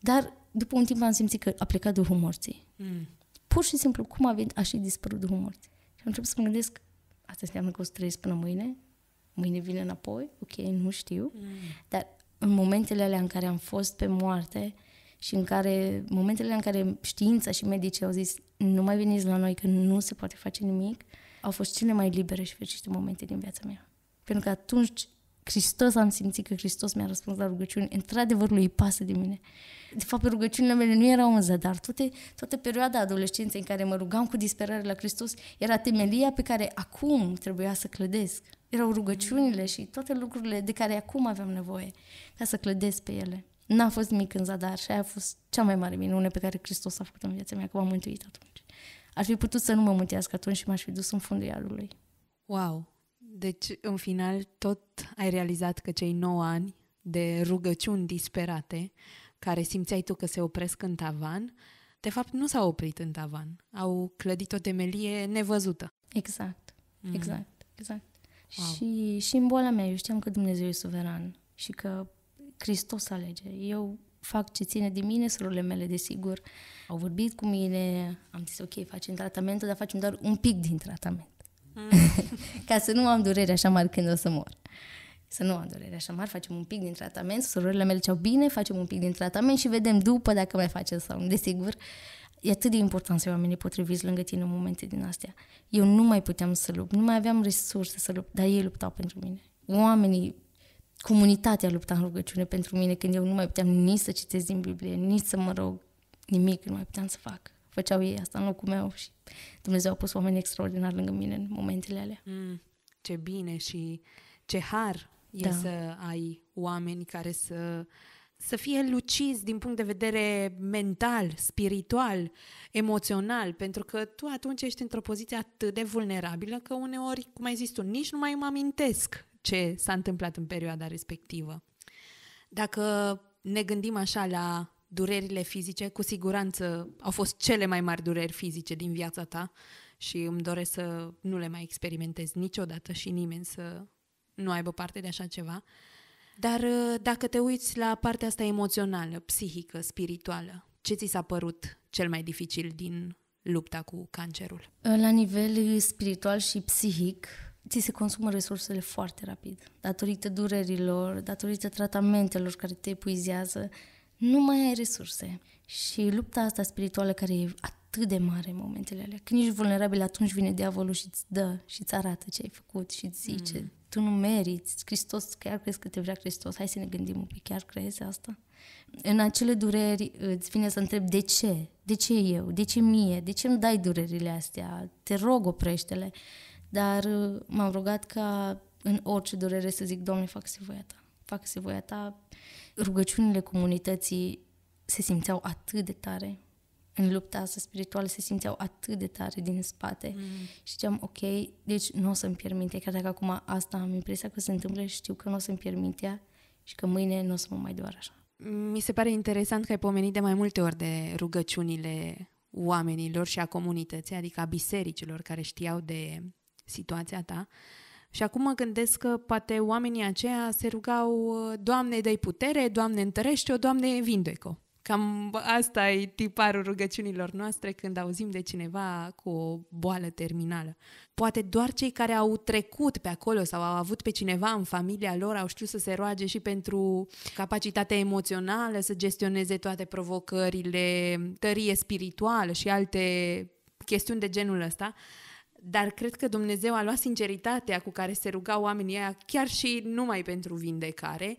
Dar după un timp am simțit că a plecat Duhul Morții. Mm. Pur și simplu, cum a venit, a și dispărut Duhul Morții. Și am început să mă gândesc, asta înseamnă că o să trăiesc până mâine, mâine vin înapoi, ok, nu știu, mm. dar în momentele alea în care am fost pe moarte și în care, momentele în care știința și medicii au zis nu mai veniți la noi că nu se poate face nimic, au fost cele mai libere și fericite momente din viața mea. Pentru că atunci Hristos, am simțit că Hristos mi-a răspuns la rugăciuni. Într-adevăr, lui îi pasă de mine. De fapt, rugăciunile mele nu erau în zadar. Toate, toată perioada adolescenței în care mă rugam cu disperare la Hristos era temelia pe care acum trebuia să clădesc. Erau rugăciunile și toate lucrurile de care acum aveam nevoie ca să clădesc pe ele. N-a fost mic în zadar și aia a fost cea mai mare minune pe care Hristos a făcut în viața mea, că m-am mântuit atunci. Ar fi putut să nu mă mântuiască atunci și m-aș fi dus în fundul iarului. Wow! Deci, în final, tot ai realizat că cei 9 ani de rugăciuni disperate, care simțeai tu că se opresc în tavan, de fapt nu s-au oprit în tavan. Au clădit o temelie nevăzută. Exact, mm. exact, exact. Wow. Și, și în boala mea eu știam că Dumnezeu e suveran și că Hristos alege. Eu fac ce ține de mine, surorile mele, desigur. Au vorbit cu mine, am zis, ok, facem tratamentul, dar facem doar un pic din tratament. <laughs> ca să nu am durere așa mari când o să mor. Să nu am durere așa mari, facem un pic din tratament, surorile mele ceau bine, facem un pic din tratament și vedem după dacă mai face sau nu. Desigur, e atât de important să ai oamenii potriviți lângă tine în momente din astea. Eu nu mai puteam să lupt, nu mai aveam resurse să lupt, dar ei luptau pentru mine. Oamenii, comunitatea lupta în rugăciune pentru mine când eu nu mai puteam nici să citesc din Biblie, nici să mă rog, nimic nu mai puteam să fac făceau ei asta în locul meu și Dumnezeu a pus oameni extraordinari lângă mine în momentele alea. Mm, ce bine și ce har e da. să ai oameni care să să fie lucizi din punct de vedere mental, spiritual, emoțional, pentru că tu atunci ești într-o poziție atât de vulnerabilă că uneori, cum ai zis tu, nici nu mai îmi amintesc ce s-a întâmplat în perioada respectivă. Dacă ne gândim așa la durerile fizice, cu siguranță au fost cele mai mari dureri fizice din viața ta și îmi doresc să nu le mai experimentez niciodată și nimeni să nu aibă parte de așa ceva. Dar uh, dacă te uiți la partea asta emoțională, psihică, spirituală, ce ți s-a părut cel mai dificil din lupta cu cancerul? Uh, la nivel spiritual și psihic, ți se consumă resursele foarte rapid, datorită durerilor, datorită tratamentelor care te epuizează nu mai ai resurse. Și lupta asta spirituală care e atât de mare în momentele alea. Când ești vulnerabil, atunci vine diavolul și îți dă și îți arată ce ai făcut și îți zice mm. tu nu meriți, Hristos, chiar crezi că te vrea Hristos, hai să ne gândim un pic, chiar crezi asta? În acele dureri îți vine să întreb de ce? De ce eu? De ce mie? De ce îmi dai durerile astea? Te rog, oprește-le. Dar uh, m-am rugat ca în orice durere să zic, Doamne, fac-se voia ta. Fac-se voia ta, rugăciunile comunității se simțeau atât de tare. În lupta asta spirituală se simțeau atât de tare din spate. Mm. Și ziceam, ok, deci nu o să-mi permite, chiar dacă acum asta am impresia că se întâmplă și știu că nu o să-mi permite și că mâine nu o să mă mai doar așa. Mi se pare interesant că ai pomenit de mai multe ori de rugăciunile oamenilor și a comunității, adică a bisericilor care știau de situația ta. Uh, și acum mă gândesc că poate oamenii aceia se rugau, Doamne, dă putere, Doamne, întărește-o, Doamne, vindecă-o. Cam asta e tiparul rugăciunilor noastre când auzim de cineva cu o boală terminală. Poate doar cei care au trecut pe acolo sau au avut pe cineva în familia lor au știut să se roage și pentru capacitatea emoțională, să gestioneze toate provocările, tărie spirituală și alte chestiuni de genul ăsta dar cred că Dumnezeu a luat sinceritatea cu care se rugau oamenii aia, chiar și numai pentru vindecare,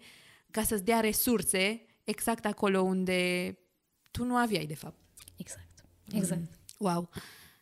ca să-ți dea resurse exact acolo unde tu nu aveai, de fapt. Exact, exact. Mm. Wow!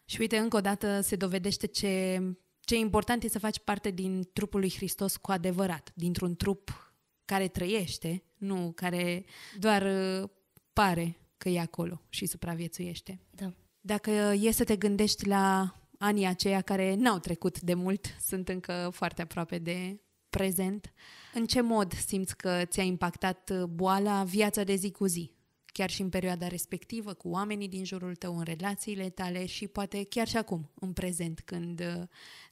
Și uite, încă o dată se dovedește ce, ce important e să faci parte din trupul lui Hristos cu adevărat, dintr-un trup care trăiește, nu care doar uh, pare că e acolo și supraviețuiește. Da. Dacă e să te gândești la anii aceia care n-au trecut de mult, sunt încă foarte aproape de prezent. În ce mod simți că ți-a impactat boala viața de zi cu zi? Chiar și în perioada respectivă, cu oamenii din jurul tău, în relațiile tale și poate chiar și acum, în prezent, când uh,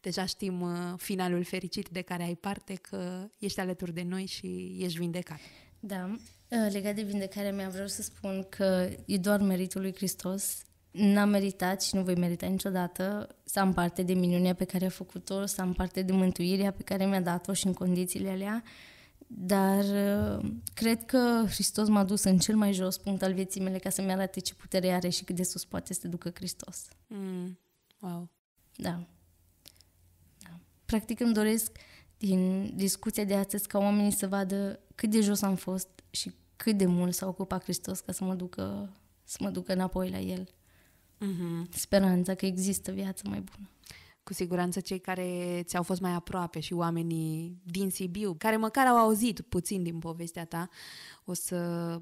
deja știm uh, finalul fericit de care ai parte, că ești alături de noi și ești vindecat. Da, uh, legat de vindecare, mi a vreau să spun că e doar meritul lui Hristos N-am meritat și nu voi merita niciodată să am parte de minunea pe care a făcut-o, să am parte de mântuirea pe care mi-a dat-o și în condițiile alea, dar uh, cred că Hristos m-a dus în cel mai jos punct al vieții mele ca să-mi arate ce putere are și cât de sus poate să te ducă Hristos. Mm. Wow. Da. da. Practic îmi doresc din discuția de astăzi ca oamenii să vadă cât de jos am fost și cât de mult s-a ocupat Hristos ca să mă ducă, să mă ducă înapoi la El mm-hmm. speranța că există viață mai bună cu siguranță cei care ți-au fost mai aproape și oamenii din Sibiu, care măcar au auzit puțin din povestea ta, o să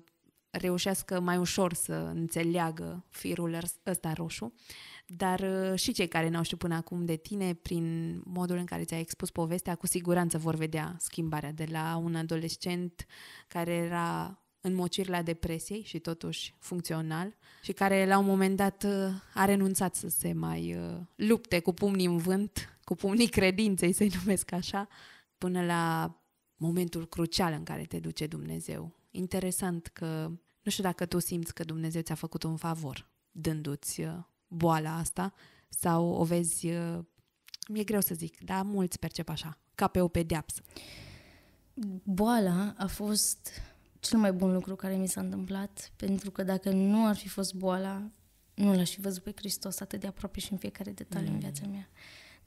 reușească mai ușor să înțeleagă firul ăsta roșu, dar uh, și cei care n-au știut până acum de tine, prin modul în care ți-ai expus povestea, cu siguranță vor vedea schimbarea de la un adolescent care era în mocirile depresiei și totuși funcțional și care la un moment dat uh, a renunțat să se mai uh, lupte cu pumnii în vânt, cu pumnii credinței, să-i numesc așa, până la momentul crucial în care te duce Dumnezeu. Interesant că nu știu dacă tu simți că Dumnezeu ți-a făcut un favor dându-ți uh, boala asta sau o vezi, mi-e greu să zic, dar mulți percep așa, ca pe o pedeapsă. Boala a fost cel mai bun lucru care mi s-a întâmplat, pentru că dacă nu ar fi fost boala, nu l-aș fi văzut pe Hristos atât de aproape și în fiecare detaliu mm. în viața mea.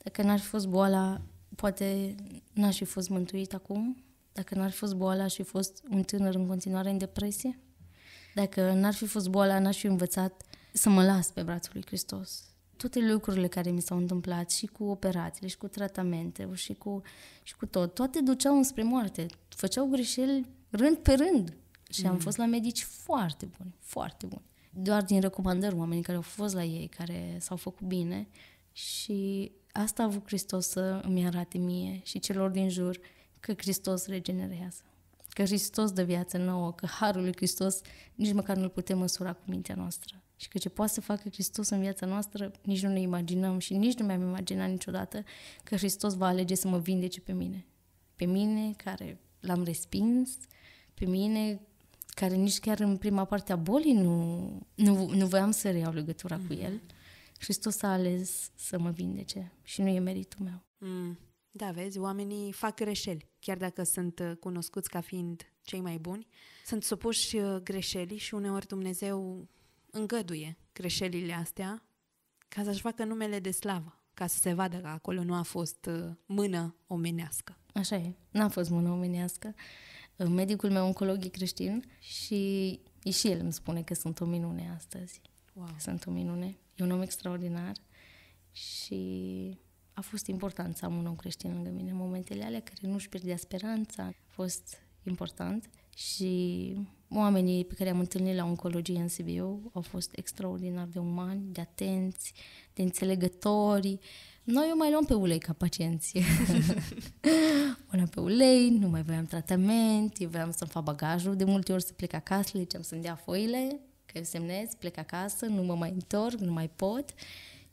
Dacă n-ar fi fost boala, poate n-aș fi fost mântuit acum. Dacă n-ar fi fost boala, aș fi fost un tânăr în continuare în depresie. Dacă n-ar fi fost boala, n-aș fi învățat să mă las pe brațul lui Hristos. Toate lucrurile care mi s-au întâmplat, și cu operațiile, și cu tratamente, și cu, și cu tot, toate duceau înspre moarte. Făceau greșeli rând pe rând. Și mm. am fost la medici foarte buni, foarte buni. Doar din recomandări, oamenii care au fost la ei, care s-au făcut bine. Și asta a avut Hristos să îmi arate mie și celor din jur că Hristos regenerează. Că Hristos dă viață nouă, că Harul lui Hristos nici măcar nu-l putem măsura cu mintea noastră. Și că ce poate să facă Hristos în viața noastră, nici nu ne imaginăm și nici nu mi-am imaginat niciodată că Hristos va alege să mă vindece pe mine. Pe mine, care l-am respins, pe mine, care nici chiar în prima parte a bolii nu, nu, nu voiam să reiau legătura mm-hmm. cu mhm. el. Hristos a ales să mă vindece și nu e meritul meu. Mm. Da, vezi, oamenii fac greșeli, chiar dacă sunt uh, cunoscuți ca fiind cei mai buni, sunt supuși uh, greșelii și uneori Dumnezeu îngăduie greșelile astea ca să-și facă numele de slavă, ca să se vadă că acolo nu a fost uh, mână omenească. Așa e, n-a fost mână omenească medicul meu oncolog e creștin și și el îmi spune că sunt o minune astăzi. Wow. Că sunt o minune. E un om extraordinar și a fost important să am un om creștin lângă mine în momentele alea, care nu-și pierdea speranța. A fost important și oamenii pe care am întâlnit la oncologie în Sibiu au fost extraordinar de umani, de atenți, de înțelegători. Noi o mai luăm pe ulei ca pacienți. o <laughs> luam pe ulei, nu mai voiam tratament, eu voiam să-mi fac bagajul, de multe ori să plec acasă, le ziceam să-mi dea foile, că eu semnez, plec acasă, nu mă mai întorc, nu mai pot.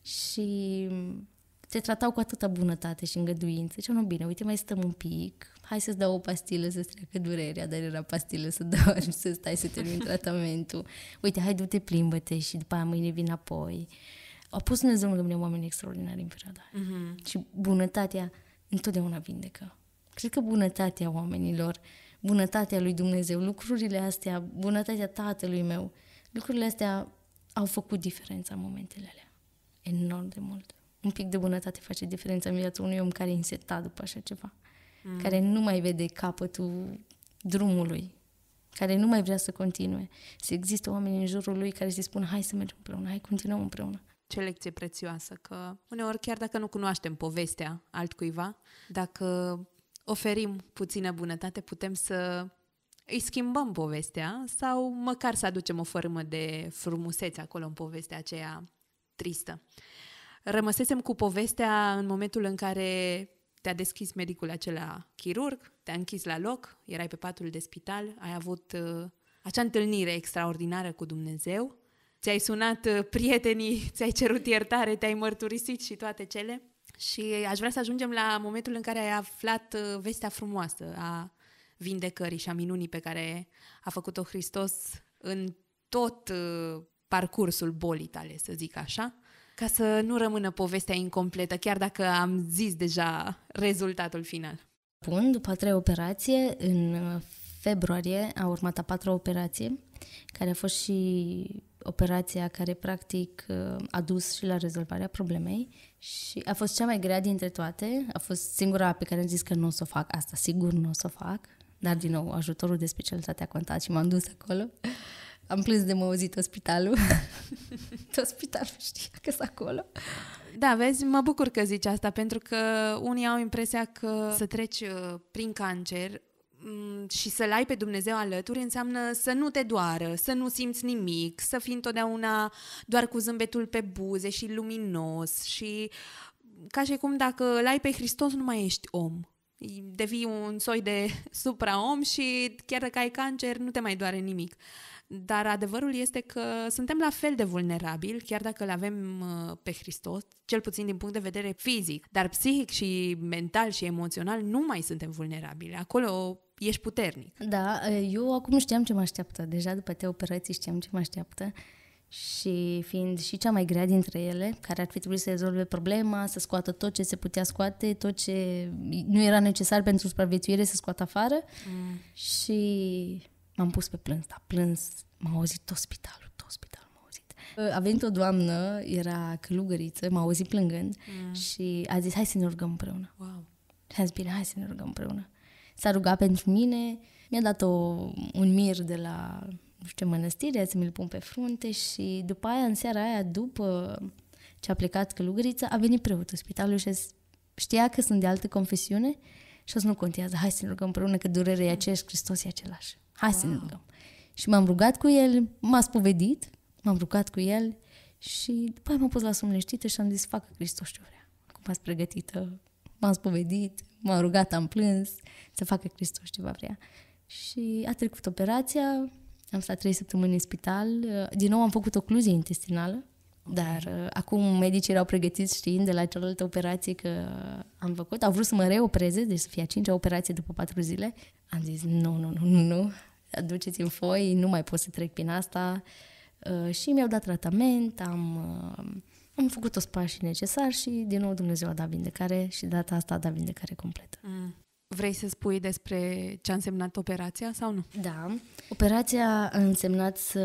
Și te tratau cu atâta bunătate și îngăduință. Ziceau, nu bine, uite, mai stăm un pic, hai să-ți dau o pastilă să-ți treacă durerea, dar era pastilă să dormi, <laughs> să stai să termin tratamentul. Uite, hai, du-te, plimbă-te și după aia mâine vin apoi. A pus Dumnezeu lângă mine oameni extraordinari în perioada aia. Uh-huh. Și bunătatea întotdeauna vindecă. Cred că bunătatea oamenilor, bunătatea lui Dumnezeu, lucrurile astea, bunătatea tatălui meu, lucrurile astea au făcut diferența în momentele alea. Enorm de mult un pic de bunătate face diferența în viața unui om care e insetat după așa ceva, mm. care nu mai vede capătul drumului, care nu mai vrea să continue. Să există oameni în jurul lui care se spun hai să mergem împreună, hai continuăm împreună. Ce lecție prețioasă că uneori chiar dacă nu cunoaștem povestea altcuiva, dacă oferim puțină bunătate, putem să îi schimbăm povestea sau măcar să aducem o formă de frumusețe acolo în povestea aceea tristă. Rămăsesem cu povestea în momentul în care te-a deschis medicul acela chirurg, te-a închis la loc, erai pe patul de spital, ai avut uh, acea întâlnire extraordinară cu Dumnezeu, ți-ai sunat uh, prietenii, <laughs> ți-ai cerut iertare, te-ai mărturisit și toate cele. Și aș vrea să ajungem la momentul în care ai aflat uh, vestea frumoasă a vindecării și a minunii pe care a făcut-o Hristos în tot uh, parcursul bolii tale, să zic așa ca să nu rămână povestea incompletă, chiar dacă am zis deja rezultatul final. Bun, după trei operație, în februarie a urmat a patra operație, care a fost și operația care practic a dus și la rezolvarea problemei și a fost cea mai grea dintre toate, a fost singura pe care am zis că nu o să o fac, asta sigur nu o să o fac, dar din nou ajutorul de specialitate a contat și m-am dus acolo. Am plâns de măuzit ospitalul. <laughs> Tot spitalul știa că sunt acolo. Da, vezi, mă bucur că zici asta, pentru că unii au impresia că să treci uh, prin cancer mm, și să-L ai pe Dumnezeu alături înseamnă să nu te doară, să nu simți nimic, să fii întotdeauna doar cu zâmbetul pe buze și luminos și mm, ca și cum dacă îl ai pe Hristos nu mai ești om. Devii un soi de <laughs> supraom și chiar dacă ai cancer nu te mai doare nimic. Dar adevărul este că suntem la fel de vulnerabili, chiar dacă îl avem uh, pe Hristos, cel puțin din punct de vedere fizic, dar psihic și mental și emoțional nu mai suntem vulnerabili. Acolo ești puternic. Da, eh, eu acum știam ce mă așteaptă. Deja după te operații știam ce mă așteaptă și fiind și cea mai grea dintre ele, care ar fi trebuit să rezolve problema, să scoată tot ce se putea scoate, tot ce nu era necesar pentru supraviețuire să scoată afară mm. și M-am pus pe plâns, dar plâns, m-a auzit tot spitalul, tot spitalul m-a auzit. A venit o doamnă, era călugăriță, m-a auzit plângând mm. și a zis, hai să ne rugăm împreună. Wow. Și a zis, bine, hai să ne rugăm împreună. S-a rugat pentru mine, mi-a dat o, un mir de la, nu știu, mănăstire, să mi-l pun pe frunte și după aia, în seara aia, după ce a plecat călugărița, a venit preotul spitalului și știa că sunt de altă confesiune și a zis, nu contează, hai să ne rugăm împreună că durerea e aceeași, Hristos e același. Hai să ne rugăm. Și m-am rugat cu el, m-a spovedit, m-am rugat cu el și după aia m-am pus la somneștite și am zis, facă Hristos ce vrea. Cum ați pregătită, m-am spovedit, m-am rugat, am plâns, să facă Hristos ce va vrea. Și a trecut operația, am stat trei săptămâni în spital, din nou am făcut o cluzie intestinală, dar uh, acum medicii erau pregătiți știind de la cealaltă operație că am făcut. Au vrut să mă reopreze, deci să fie a cincea operație după patru zile. Am zis, nu, nu, nu, nu, nu aduceți în foi, nu mai pot să trec prin asta. Uh, și mi-au dat tratament, am, uh, am făcut toți pașii necesari și din nou Dumnezeu a dat vindecare și data asta a dat vindecare completă. Mm. Vrei să spui despre ce a însemnat operația sau nu? Da. Operația a însemnat să,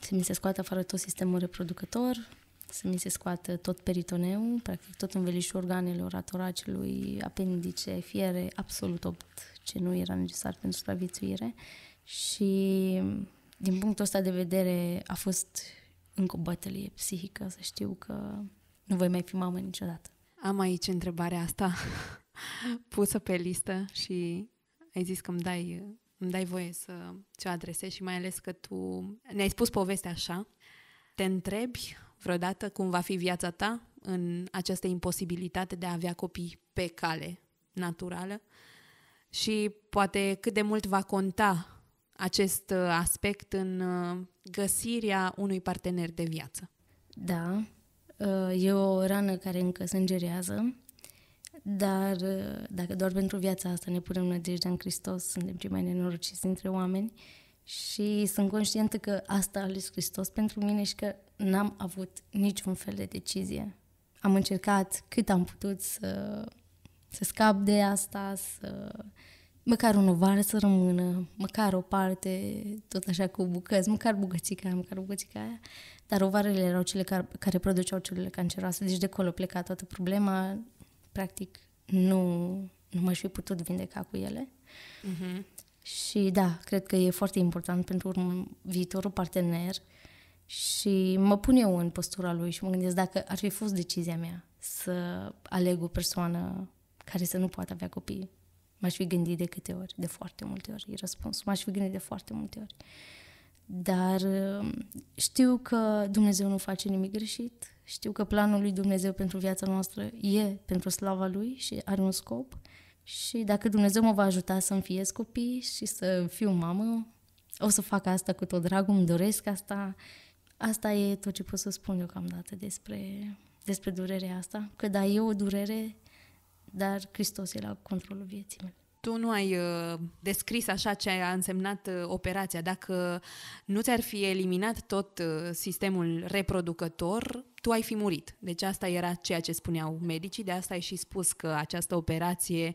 să mi se scoată afară tot sistemul reproducător, să mi se scoată tot peritoneul, practic tot învelișul organelor, a toracelui, apendice, fiere, absolut tot ce nu era necesar pentru supraviețuire și din punctul ăsta de vedere a fost încă o bătălie psihică să știu că nu voi mai fi mamă niciodată. Am aici întrebarea asta <laughs> pusă pe listă și ai zis că îmi dai, îmi dai voie să ți-o adresezi și mai ales că tu ne-ai spus povestea așa. Te întrebi vreodată cum va fi viața ta în această imposibilitate de a avea copii pe cale naturală? și poate cât de mult va conta acest uh, aspect în uh, găsirea unui partener de viață. Da, uh, e o rană care încă sângerează, dar dacă doar pentru viața asta ne punem nădejdea în Hristos, suntem cei mai nenorociți dintre oameni și sunt conștientă că asta a ales Hristos pentru mine și că n-am avut niciun fel de decizie. Am încercat cât am putut să să scap de asta, să măcar un ovar să rămână, măcar o parte, tot așa cu bucăți, măcar bucățica aia, măcar bucățica aia. Dar ovarele erau cele care, care produceau celulele canceroase, deci de acolo pleca toată problema. Practic, nu, nu m-aș fi putut vindeca cu ele. Uh-huh. Și da, cred că e foarte important pentru un viitorul partener și mă pun eu în postura lui și mă gândesc dacă ar fi fost decizia mea să aleg o persoană care să nu poată avea copii. M-aș fi gândit de câte ori, de foarte multe ori, e răspunsul. M-aș fi gândit de foarte multe ori. Dar um, știu că Dumnezeu nu face nimic greșit, știu că planul lui Dumnezeu pentru viața noastră e pentru slava lui și are un scop. Și dacă Dumnezeu mă va ajuta să-mi fiez copii și să fiu mamă, o să fac asta cu tot dragul, îmi doresc asta. Asta e tot ce pot să spun eu deocamdată despre, despre durerea asta. Că da, e o durere dar Hristos era controlul vieții mele. Tu nu ai uh, descris așa ce a însemnat uh, operația. Dacă nu ți-ar fi eliminat tot uh, sistemul reproducător, tu ai fi murit. Deci asta era ceea ce spuneau medicii, de asta ai și spus că această operație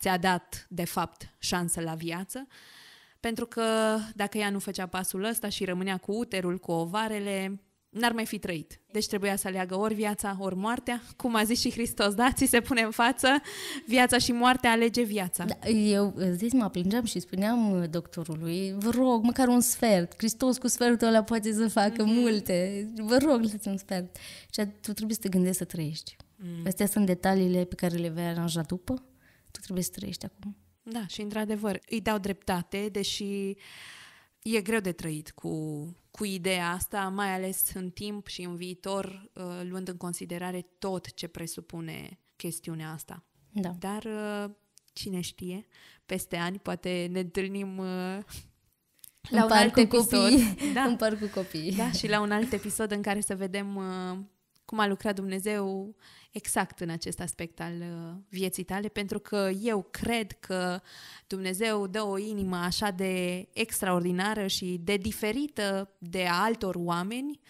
ți-a dat, de fapt, șansă la viață. Pentru că dacă ea nu făcea pasul ăsta și rămânea cu uterul, cu ovarele, n-ar mai fi trăit. Deci trebuia să aleagă ori viața, ori moartea. Cum a zis și Hristos, da? Ți se pune în față viața și moartea, alege viața. Da, eu zis, mă plângeam și spuneam doctorului, vă rog, măcar un sfert. Hristos cu sfertul ăla poate să facă mm-hmm. multe. Vă rog, lăsați un sfert. Și tu trebuie să te gândești să trăiești. Mm. Astea sunt detaliile pe care le vei aranja după. Tu trebuie să trăiești acum. Da, și într-adevăr, îi dau dreptate, deși e greu de trăit cu cu ideea asta, mai ales în timp și în viitor, uh, luând în considerare tot ce presupune chestiunea asta. Da. Dar uh, cine știe, peste ani poate ne întâlnim uh, la un alt episod. Copii. Da. În <laughs> parc cu copii. Da, și la un alt episod în care să vedem cum a lucrat Dumnezeu exact în acest aspect al uh, vieții tale, pentru că eu cred că Dumnezeu dă o inimă așa de extraordinară și de diferită de altor oameni,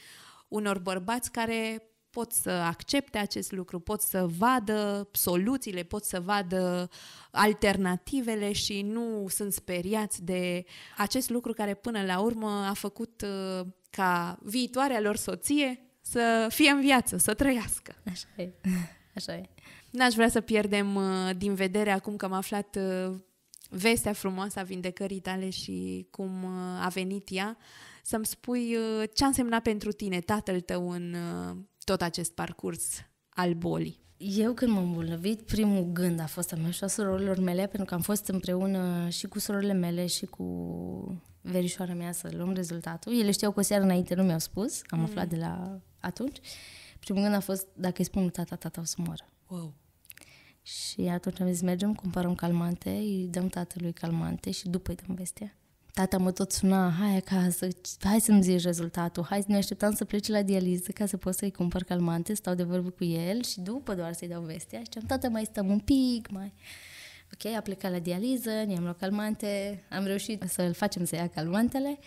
unor bărbați care pot să accepte acest lucru, pot să vadă soluțiile, pot să vadă alternativele și nu sunt speriați de acest lucru care până la urmă a făcut uh, ca viitoarea lor soție să fie în viață, să trăiască. Așa e. Așa e. N-aș vrea să pierdem uh, din vedere acum că am aflat uh, vestea frumoasă a vindecării tale și cum uh, a venit ea, să-mi spui ce a însemnat pentru tine tatăl tău în tot acest parcurs al bolii. Eu când m-am îmbolnăvit, primul gând a fost a mea și a surorilor mele, pentru că am fost împreună și cu surorile mele și cu verișoara mea să luăm rezultatul. Ele știau că o seară înainte nu mi-au spus, am mm. aflat de la atunci, primul gând a fost, dacă îi spun tata, tata o să moară. Wow. Și atunci am zis, mergem, cumpărăm calmante, îi dăm tatălui calmante și după îi dăm vestea. Tata mă tot suna, hai acasă, hai să-mi zici rezultatul, hai, ne așteptam să plece la dializă ca să pot să-i cumpăr calmante, stau de vorbă cu el și după doar să-i dau vestea. Și am, tata, mai stăm un pic, mai... Ok, a plecat la dializă, ne-am luat calmante, am reușit să-l facem să ia calmantele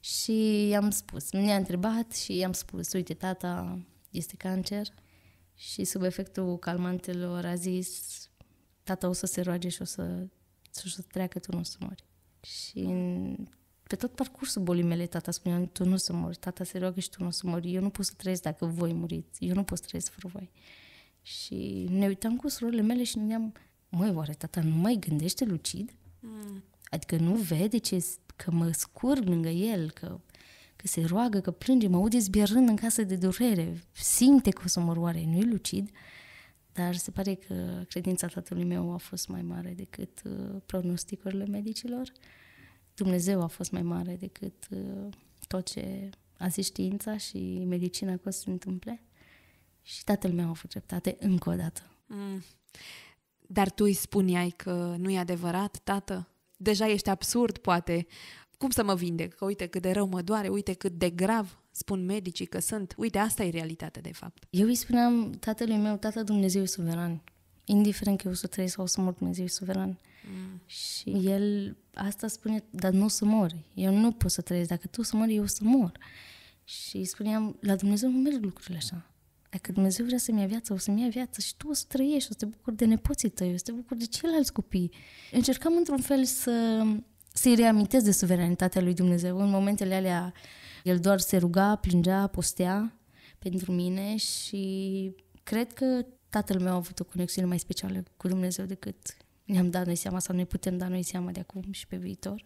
și i-am spus, mi a întrebat și i-am spus, uite, tata este cancer și sub efectul calmantelor a zis, tata o să se roage și o să, o să treacă, tu nu o să mori. Și pe tot parcursul bolii mele, tata spunea, tu nu o să mori, tata se roagă și tu nu o să mori, eu nu pot să trăiesc dacă voi muriți, eu nu pot să trăiesc fără voi. Și ne uitam cu surorile mele și ne-am, măi, oare tata nu mai gândește lucid? Mm. Adică nu vede ce, că mă scurg lângă el, că, că se roagă, că plânge, mă aude zbierând în casă de durere, simte că o să mă roare, nu-i lucid, dar se pare că credința tatălui meu a fost mai mare decât uh, pronosticurile medicilor. Dumnezeu a fost mai mare decât uh, tot ce a zis știința și medicina că o să se întâmple. Și tatăl meu a fost dreptate încă o dată. Mm. Dar tu îi spuneai că nu e adevărat, tată? deja ești absurd, poate. Cum să mă vindec? Că uite cât de rău mă doare, uite cât de grav spun medicii că sunt. Uite, asta e realitatea, de fapt. Eu îi spuneam tatălui meu, tată Dumnezeu e suveran. Indiferent că eu o să trăiesc sau o să mor, Dumnezeu e suveran. Mm. Și el asta spune, dar nu o să mor. Eu nu pot să trăiesc. Dacă tu o să mori, eu o să mor. Și spuneam, la Dumnezeu nu merg lucrurile așa. Dacă Dumnezeu vrea să-mi ia viața, o să-mi ia viața și tu o să trăiești, o să te bucuri de nepoții tăi, o să te bucuri de ceilalți copii. Încercam într-un fel să, să-i reamintesc de suveranitatea lui Dumnezeu. În momentele alea, el doar se ruga, plângea, postea pentru mine și cred că tatăl meu a avut o conexiune mai specială cu Dumnezeu decât ne-am dat noi seama sau ne putem da noi seama de acum și pe viitor.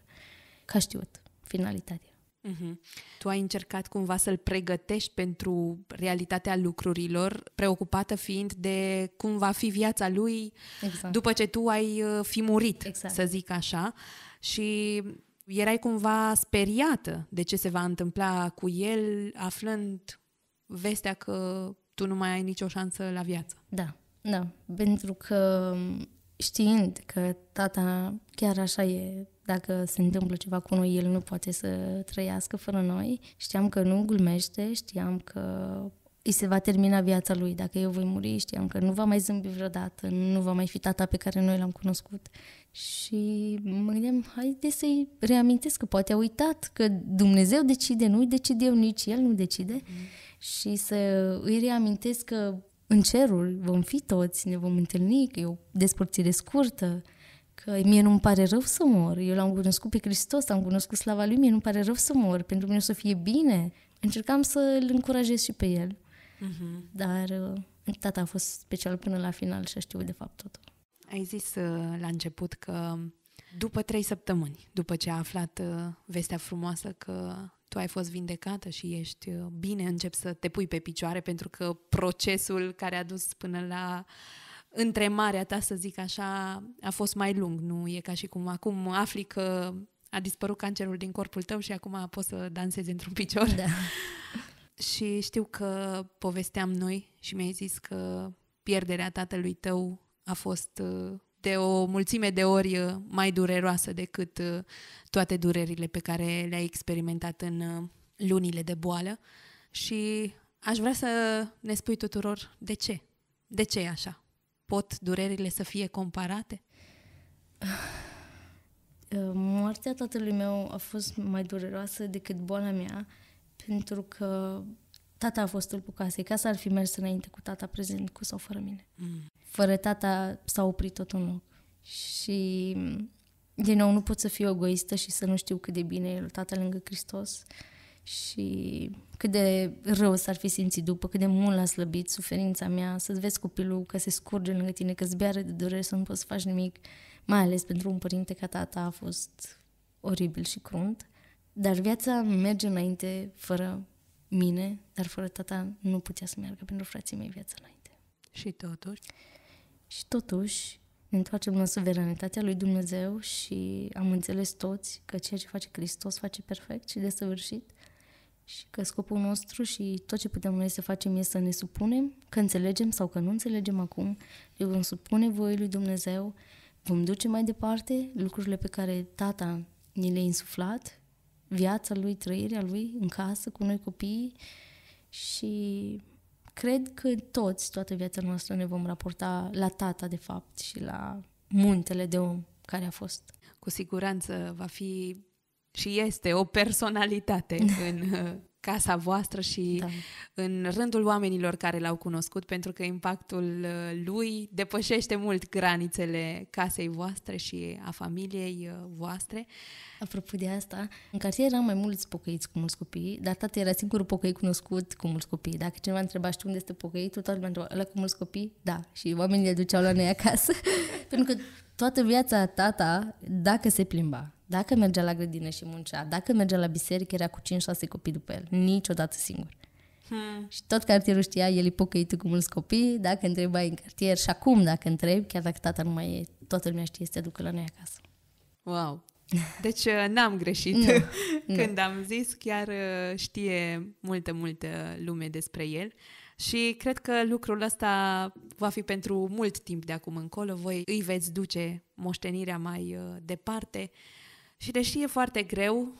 Ca știut, finalitatea. Uh-huh. Tu ai încercat cumva să-l pregătești pentru realitatea lucrurilor, preocupată fiind de cum va fi viața lui exact. după ce tu ai uh, fi murit, exact. să zic așa. Și erai cumva speriată de ce se va întâmpla cu el, aflând vestea că tu nu mai ai nicio șansă la viață. Da, da, pentru că știind că tata chiar așa e, dacă se întâmplă ceva cu noi, el nu poate să trăiască fără noi. Știam că nu glumește, știam că îi se va termina viața lui. Dacă eu voi muri, știam că nu va mai zâmbi vreodată, nu va mai fi tata pe care noi l-am cunoscut. Și mă gândeam, haide să-i reamintesc că poate a uitat, că Dumnezeu decide, nu i decide eu, nici el nu decide. Mm. Și să îi reamintesc că în cerul vom fi toți, ne vom întâlni, că e o despărțire scurtă, că mie nu-mi pare rău să mor. Eu l-am cunoscut pe Hristos, am cunoscut slava Lui, mie nu-mi pare rău să mor, pentru mine o să fie bine. Încercam să-L încurajez și pe El. Uh-huh. Dar uh, tata a fost special până la final și a știut de fapt totul. Ai zis uh, la început că după trei săptămâni, după ce a aflat uh, vestea frumoasă că tu ai fost vindecată și ești uh, bine, începi să te pui pe picioare pentru că procesul care a dus până la întremarea ta, să zic așa, a fost mai lung, nu e ca și cum acum afli că a dispărut cancerul din corpul tău și acum poți să dansezi într-un picior. Da. <laughs> și știu că povesteam noi și mi-ai zis că pierderea tatălui tău a fost uh, de o mulțime de ori uh, mai dureroasă decât uh, toate durerile pe care le-ai experimentat în uh, lunile de boală. Și aș vrea să ne spui tuturor de ce. De ce e așa? Pot durerile să fie comparate? <sighs> Moartea tatălui meu a fost mai dureroasă decât boala mea, pentru că tata a fost tulpul casei, casa ar fi mers înainte cu tata prezent, cu sau fără mine. Mm. Fără tata s-a oprit tot un loc. Și, din nou, nu pot să fiu egoistă și să nu știu cât de bine e tata lângă Hristos și cât de rău s-ar fi simțit după, cât de mult l-a slăbit suferința mea, să-ți vezi copilul că se scurge lângă tine, că-ți de durere, să nu poți să faci nimic, mai ales pentru un părinte ca tata a fost oribil și crunt. Dar viața merge înainte fără mine, dar fără tata nu putea să meargă pentru frații mei viața înainte. Și totuși? Și totuși ne întoarcem la suveranitatea lui Dumnezeu și am înțeles toți că ceea ce face Hristos face perfect și desăvârșit și că scopul nostru și tot ce putem noi să facem este să ne supunem, că înțelegem sau că nu înțelegem acum, eu vom supune voie lui Dumnezeu, vom duce mai departe lucrurile pe care tata ni le-a insuflat viața lui, trăirea lui în casă cu noi copiii și cred că toți, toată viața noastră ne vom raporta la tata de fapt și la muntele de om care a fost. Cu siguranță va fi și este o personalitate <laughs> în uh, casa voastră și da. în rândul oamenilor care l-au cunoscut, pentru că impactul uh, lui depășește mult granițele casei voastre și a familiei uh, voastre. Apropo de asta, în cartier eram mai mulți pocăiți cu mulți copii, dar tata era singurul pocăit cunoscut cu mulți copii. Dacă cineva întreba știu unde este pocăitul, toată lumea întreba, ăla cu mulți copii? Da. Și oamenii le duceau la noi acasă. <laughs> pentru că toată viața tata, dacă se plimba, dacă mergea la grădină și muncea, dacă mergea la biserică, era cu 5-6 copii după el, niciodată singur. Hmm. Și tot cartierul știa, el e pocăitul cu mulți copii, dacă întrebai în cartier și acum dacă întrebi, chiar dacă tata nu mai e, toată lumea știe să te ducă la noi acasă. Wow! Deci uh, n-am greșit. nu, <laughs> Când nu. am zis, chiar uh, știe multă, multă lume despre el. Și cred că lucrul ăsta va fi pentru mult timp de acum încolo. Voi îi veți duce moștenirea mai uh, departe și deși e foarte greu,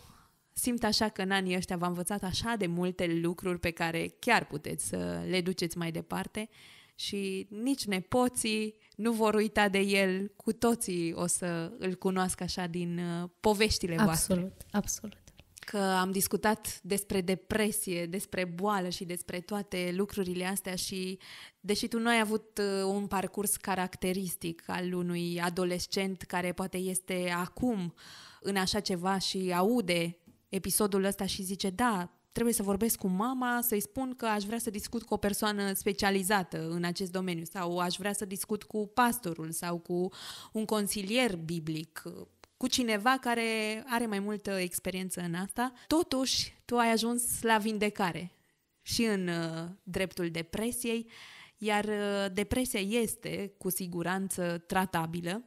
simt așa că în anii ăștia v-am învățat așa de multe lucruri pe care chiar puteți să le duceți mai departe și nici nepoții nu vor uita de el, cu toții o să îl cunoască așa din uh, poveștile absolut, voastre. Absolut, absolut. Că am discutat despre depresie, despre boală și despre toate lucrurile astea și deși tu nu ai avut uh, un parcurs caracteristic al unui adolescent care poate este acum uh, în așa ceva și aude episodul ăsta și zice, da, trebuie să vorbesc cu mama, să-i spun că aș vrea să discut cu o persoană specializată în acest domeniu sau aș vrea să discut cu pastorul sau cu un consilier biblic, cu cineva care are mai multă experiență în asta. Totuși, tu ai ajuns la vindecare și în uh, dreptul depresiei, iar uh, depresia este cu siguranță tratabilă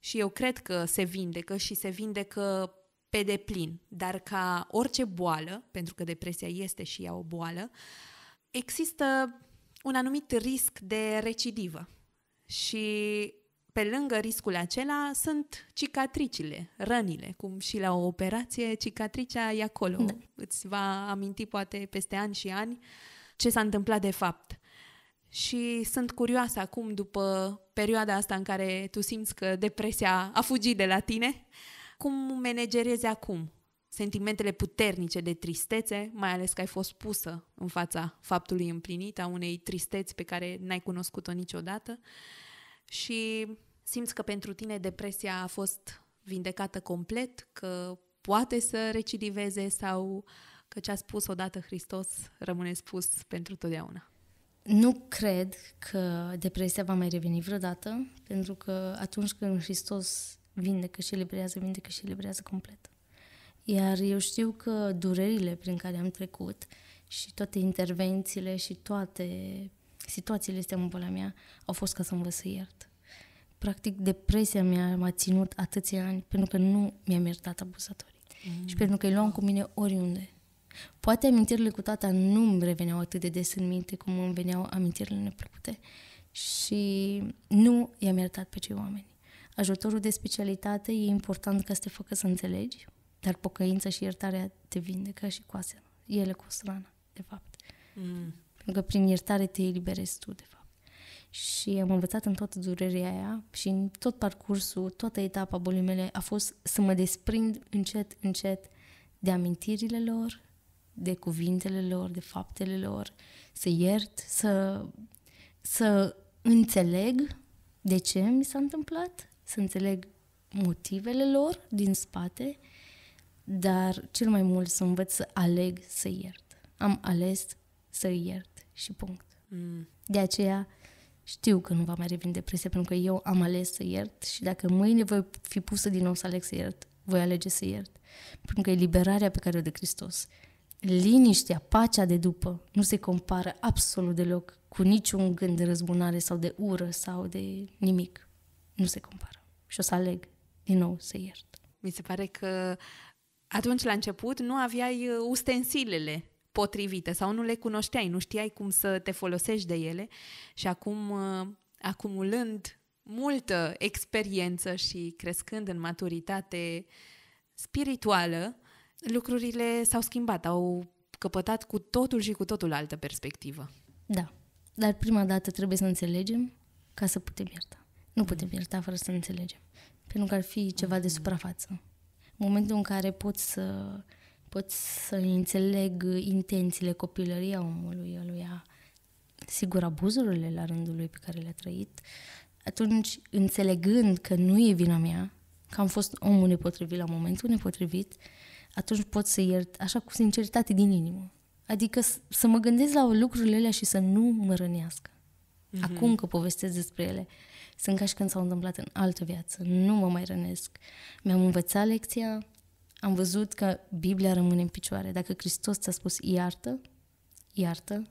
și eu cred că se vindecă și se vindecă pe deplin, dar ca orice boală, pentru că depresia este și ea o boală, există un anumit risc de recidivă. Și pe lângă riscul acela sunt cicatricile, rănile, cum și la o operație cicatricea e acolo. Da. Îți va aminti poate peste ani și ani ce s-a întâmplat de fapt și sunt curioasă acum, după perioada asta în care tu simți că depresia a fugit de la tine, cum menegerezi acum sentimentele puternice de tristețe, mai ales că ai fost pusă în fața faptului împlinit, a unei tristeți pe care n-ai cunoscut-o niciodată și simți că pentru tine depresia a fost vindecată complet, că poate să recidiveze sau că ce a spus odată Hristos rămâne spus pentru totdeauna. Nu cred că depresia va mai reveni vreodată, pentru că atunci când Hristos vindecă și eliberează, vindecă și eliberează complet. Iar eu știu că durerile prin care am trecut și toate intervențiile și toate situațiile astea în bolea mea au fost ca să mă să iert. Practic, depresia mea m-a ținut atâția ani pentru că nu mi-am iertat abuzatorii. Mm. Și pentru că îi luam cu mine oriunde. Poate amintirile cu tata nu îmi reveneau atât de des în minte cum îmi veneau amintirile neplăcute și nu i-am iertat pe cei oameni. Ajutorul de specialitate e important ca să te facă să înțelegi, dar pocăința și iertarea te vindecă și coasea. Ele cu strana, de fapt. Mm. Pentru că prin iertare te eliberezi tu, de fapt. Și am învățat în toată durerea aia și în tot parcursul, toată etapa bolii mele a fost să mă desprind încet, încet de amintirile lor, de cuvintele lor, de faptele lor, să iert, să, să înțeleg de ce mi s-a întâmplat, să înțeleg motivele lor din spate, dar cel mai mult să învăț să aleg să iert. Am ales să iert și punct. Mm. De aceea știu că nu va mai reveni depresia, pentru că eu am ales să iert și dacă mâine voi fi pusă din nou să aleg să iert, voi alege să iert. Pentru că e liberarea pe care o de Hristos liniștea, pacea de după nu se compară absolut deloc cu niciun gând de răzbunare sau de ură sau de nimic. Nu se compară. Și o să aleg din nou să iert. Mi se pare că atunci la început nu aveai uh, ustensilele potrivite sau nu le cunoșteai, nu știai cum să te folosești de ele și acum uh, acumulând multă experiență și crescând în maturitate spirituală, lucrurile s-au schimbat, au căpătat cu totul și cu totul altă perspectivă. Da, dar prima dată trebuie să înțelegem ca să putem ierta. Nu putem ierta fără să înțelegem, pentru că ar fi ceva de suprafață. În momentul în care poți să, poți să înțeleg intențiile copilării a omului, a lui a, sigur, abuzurile la rândul lui pe care le-a trăit, atunci, înțelegând că nu e vina mea, că am fost omul nepotrivit la momentul nepotrivit, uh, atunci pot să iert așa cu sinceritate din inimă. Adică să mă gândesc la lucrurile alea și să nu mă rănească. Mm-hmm. Acum că povestesc despre ele, sunt ca și când s-au întâmplat în altă viață. Nu mă mai rănesc. Mi-am învățat lecția, am văzut că Biblia rămâne în picioare. Dacă Hristos ți-a spus iartă, iartă,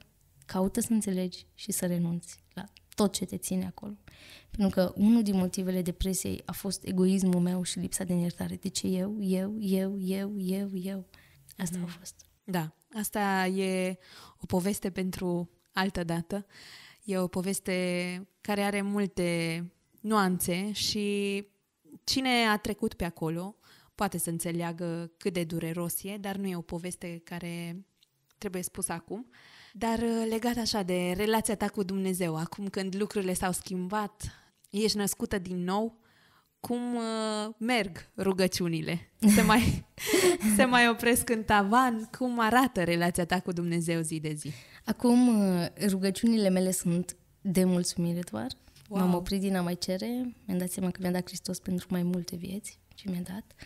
caută să înțelegi și să renunți la tot ce te ține acolo. Pentru că unul din motivele depresiei a fost egoismul meu și lipsa de iertare. De ce eu, eu, eu, eu, eu, eu? Asta mm. a fost. Da, asta e o poveste pentru altă dată. E o poveste care are multe nuanțe și cine a trecut pe acolo poate să înțeleagă cât de dureros e, dar nu e o poveste care trebuie spusă acum. Uh, dar uh, legat așa de relația ta cu Dumnezeu, acum când lucrurile s-au schimbat, ești născută din nou, cum uh, merg rugăciunile? <laughs> Se mai, se mai opresc în tavan? Cum arată relația ta cu Dumnezeu zi de zi? Acum uh, rugăciunile mele sunt de mulțumire doar. Wow. M-am oprit din a mai cere, mi-am dat seama că mi-a dat Hristos pentru mai multe vieți ce mi-a dat. Uh,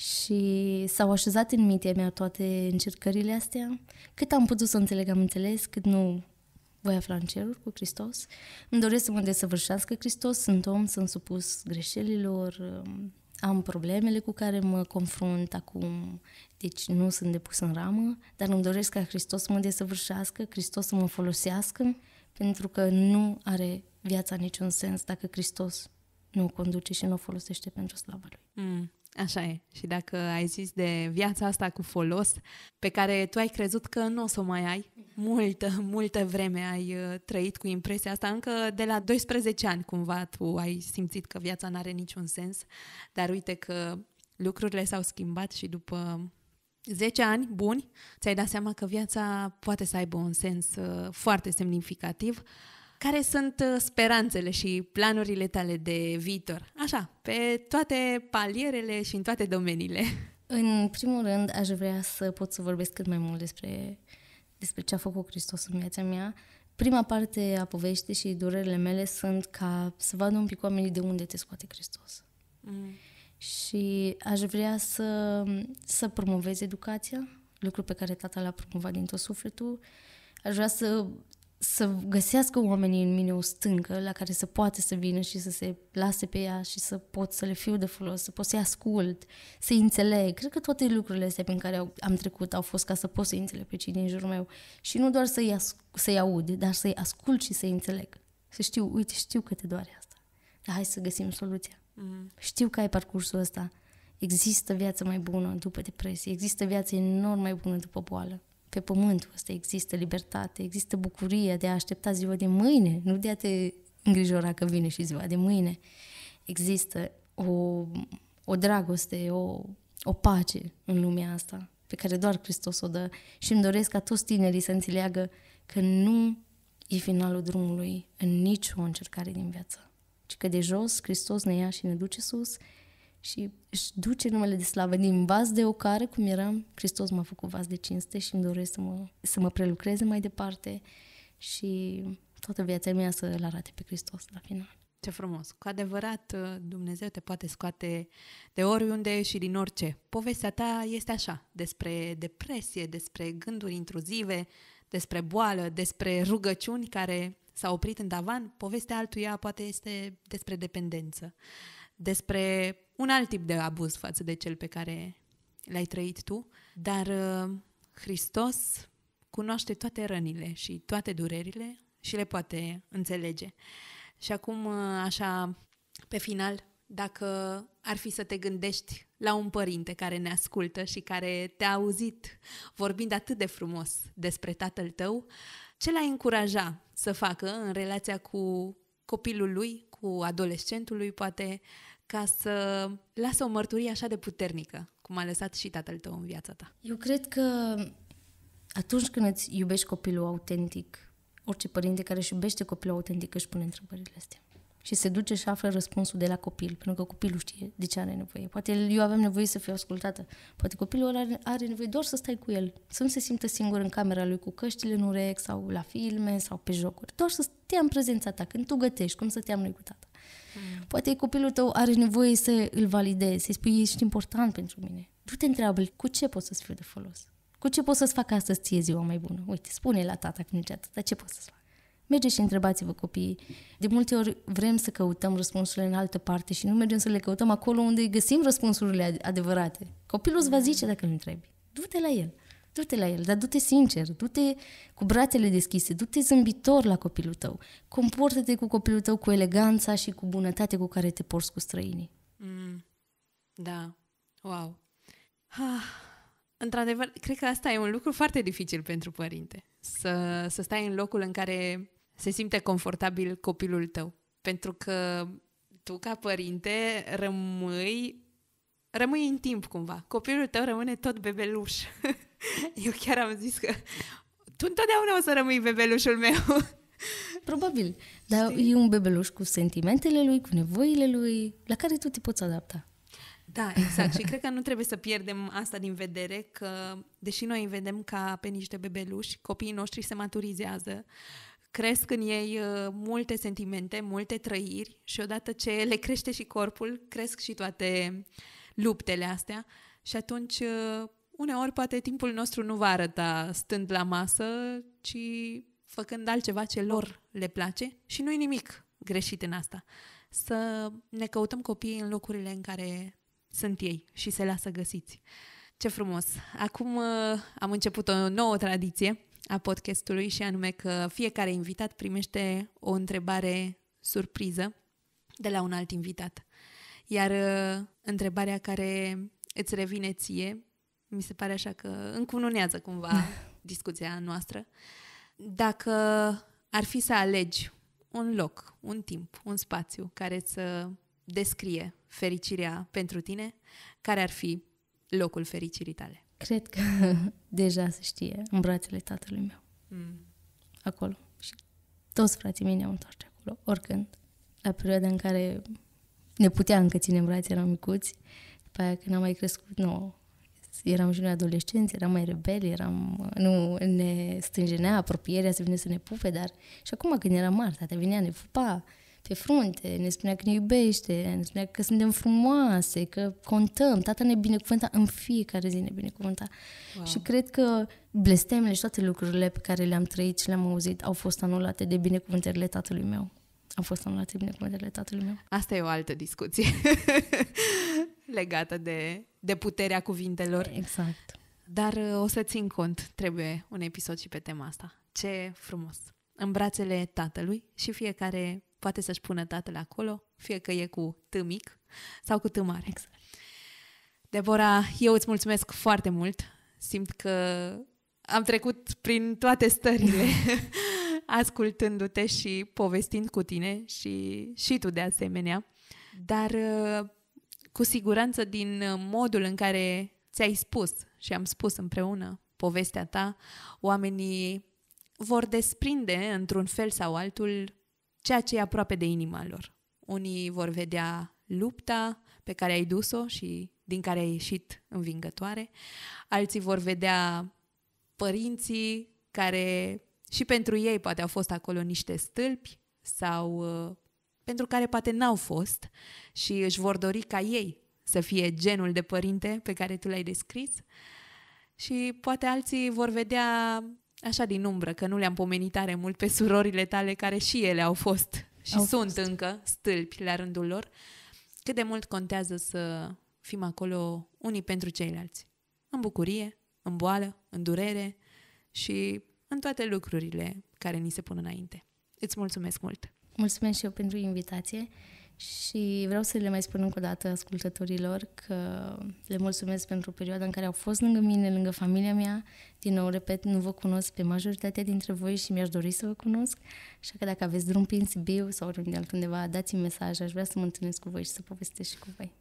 și s-au așezat în mintea mea toate încercările astea. Cât am putut să înțeleg, am înțeles, cât nu voi afla în ceruri cu Hristos. Îmi doresc să mă desăvârșească Hristos, sunt om, sunt supus greșelilor, um, am problemele cu care mă confrunt acum, deci nu sunt depus în ramă, dar îmi doresc ca Hristos să mă desăvârșească, Hristos să mă folosească, pentru că nu are viața niciun sens dacă Hristos nu o conduce și nu o folosește pentru slava Lui. Mm. Așa e. Și dacă ai zis de viața asta cu folos, pe care tu ai crezut că nu o să o mai ai, multă, multă vreme ai uh, trăit cu impresia asta, încă de la 12 ani cumva tu ai simțit că viața nu are niciun sens, dar uite că lucrurile s-au schimbat și după 10 ani buni ți-ai dat seama că viața poate să aibă un sens uh, foarte semnificativ care sunt uh, speranțele și planurile tale de viitor? Așa, pe toate palierele și în toate domeniile. În primul rând, aș vrea să pot să vorbesc cât mai mult despre, despre ce a făcut Hristos în viața mea. Prima parte a poveștii și durerile mele sunt ca să vadă un pic oamenii de unde te scoate Hristos. Mm. Și aș vrea să, să promovez educația, lucru pe care tata l-a promovat din tot sufletul. Aș vrea să să găsească oamenii în mine o stâncă la care să poate să vină și să se lase pe ea și să pot să le fiu de folos, să pot să-i ascult, să-i înțeleg. Cred că toate lucrurile astea pe care am trecut au fost ca să pot să-i înțeleg pe cei în jurul meu și nu doar să-i, as- să aud, dar să-i ascult și să-i înțeleg. Să știu, uite, știu că te doare asta, dar hai să găsim soluția. Mm-hmm. Știu că ai parcursul ăsta. Există viață mai bună după depresie, există viață enorm mai bună după boală pe pământul ăsta există libertate, există bucuria de a aștepta ziua de mâine, nu de a te îngrijora că vine și ziua de mâine. Există o, o dragoste, o, o pace în lumea asta pe care doar Hristos o dă și îmi doresc ca toți tinerii să înțeleagă că nu e finalul drumului în nicio încercare din viață, ci că de jos Hristos ne ia și ne duce sus și își duce numele de slavă din vas de ocară, cum eram, Hristos m-a făcut vas de cinste și îmi doresc să mă, să mă prelucreze mai departe și toată viața mea să-L arate pe Hristos la final. Ce frumos! Cu adevărat, uh, Dumnezeu te poate scoate de oriunde și din orice. Povestea ta este așa, despre depresie, despre gânduri intruzive, despre boală, despre rugăciuni care s-au oprit în tavan. Povestea altuia poate este despre dependență despre un alt tip de abuz față de cel pe care l-ai trăit tu, dar uh, Hristos cunoaște toate rănile și toate durerile și le poate înțelege. Și acum, uh, așa, pe final, dacă ar fi să te gândești la un părinte care ne ascultă și care te-a auzit vorbind atât de frumos despre tatăl tău, ce l-ai încuraja să facă în relația cu copilul lui, cu adolescentul lui, poate ca să lasă o mărturie așa de puternică, cum a lăsat și tatăl tău în viața ta? Eu cred că atunci când îți iubești copilul autentic, orice părinte care își iubește copilul autentic își pune întrebările astea. Și se duce și află răspunsul de la copil, pentru că copilul știe de ce are nevoie. Poate eu avem nevoie să fiu ascultată. Poate copilul ăla are, are nevoie doar să stai cu el, să nu se simtă singur în camera lui cu căștile în urechi sau la filme sau pe jocuri. Doar să stea în prezența ta, când tu gătești, cum să te noi cu tata. Mm. Poate copilul tău are nevoie să îl validezi, să-i spui, ești important pentru mine. Tu te întreabă cu ce pot să-ți fiu de folos? Cu ce pot să-ți fac astăzi ție ziua mai bună? Uite, spune la tata când e dar ce pot să-ți fac? Mergeți și întrebați-vă copiii. De multe ori vrem să căutăm răspunsurile în altă parte și nu mergem să le căutăm acolo unde găsim răspunsurile adevărate. Copilul îți va mm. zice dacă îl întrebi. Du-te la el. Du-te la el, dar du-te sincer, du-te cu brațele deschise, du-te zâmbitor la copilul tău. Comportă-te cu copilul tău cu eleganța și cu bunătate cu care te porți cu străinii. Mm. Da, wow. Ha. Ah, într-adevăr, cred că asta e un lucru foarte dificil pentru părinte. Să, să stai în locul în care se simte confortabil copilul tău. Pentru că tu, ca părinte, rămâi rămâi în timp cumva. Copilul tău rămâne tot bebeluș. <laughs> Eu chiar am zis că tu întotdeauna o să rămâi bebelușul meu. <laughs> Probabil, dar Știi? e un bebeluș cu sentimentele lui, cu nevoile lui, la care tu te poți adapta. Da, exact. Și cred că nu trebuie să pierdem asta din vedere, că deși noi îi vedem ca pe niște bebeluși, copiii noștri se maturizează, cresc în ei uh, multe sentimente, multe trăiri și odată ce le crește și corpul, cresc și toate uh, luptele astea și atunci uh, uneori poate timpul nostru nu va arăta stând la masă, ci făcând altceva ce lor le place și nu-i nimic greșit în asta. Să ne căutăm copiii în locurile în care sunt ei și se lasă găsiți. Ce frumos! Acum uh, am început o nouă tradiție a podcastului și anume că fiecare invitat primește o întrebare surpriză de la un alt invitat. Iar uh, întrebarea care îți revine ție, mi se pare așa că încununează cumva <laughs> discuția noastră, dacă ar fi să alegi un loc, un timp, un spațiu care să descrie fericirea pentru tine, care ar fi locul fericirii tale? Cred că <laughs> deja se știe în brațele tatălui meu. Mm. Acolo. Și toți frații mei ne-au întors acolo, oricând. La perioada în care ne putea încă ține în brațe, eram micuți. După aia când am mai crescut, nu, eram și noi adolescenți, eram mai rebeli, eram, nu ne stânjenea apropierea să vine să ne pupe, dar și acum când era Marta, te vinea, ne pupa pe frunte, ne spunea că ne iubește, ne spunea că suntem frumoase, că contăm, tata ne binecuvânta, în fiecare zi ne binecuvânta. Wow. Și cred că blestemele și toate lucrurile pe care le-am trăit și le-am auzit au fost anulate de binecuvântările tatălui meu am fost cu medalele tatălui meu. Asta e o altă discuție <laughs> legată de, de puterea cuvintelor. Exact. Dar uh, o să țin cont, trebuie un episod și pe tema asta. Ce frumos! În brațele tatălui și fiecare poate să-și pună tatăl acolo, fie că e cu T mic sau cu T mare. Exact. Debora, eu îți mulțumesc foarte mult. Simt că am trecut prin toate stările <laughs> ascultându-te și povestind cu tine și, și tu de asemenea. Dar uh, cu siguranță din uh, modul în care ți-ai spus și am spus împreună povestea ta, oamenii vor desprinde într-un fel sau altul ceea ce e aproape de inima lor. Unii vor vedea lupta pe care ai dus-o și din care ai ieșit învingătoare, alții vor vedea părinții care și pentru ei poate au fost acolo niște stâlpi sau uh, pentru care poate n-au fost și își vor dori ca ei să fie genul de părinte pe care tu l-ai descris și poate alții vor vedea așa din umbră că nu le-am pomenit tare mult pe surorile tale care și ele au fost și au sunt fost. încă stâlpi la rândul lor. Cât de mult contează să fim acolo unii pentru ceilalți. În bucurie, în boală, în durere și în toate lucrurile care ni se pun înainte. Îți mulțumesc mult! Mulțumesc și eu pentru invitație și vreau să le mai spun încă o dată ascultătorilor că le mulțumesc pentru perioada în care au fost lângă mine, lângă familia mea. Din nou, repet, nu vă cunosc pe majoritatea dintre voi și mi-aș dori să vă cunosc, așa că dacă aveți drum prin Sibiu sau oriunde altundeva, dați-mi mesaj, aș vrea să mă întâlnesc cu voi și să povestesc și cu voi.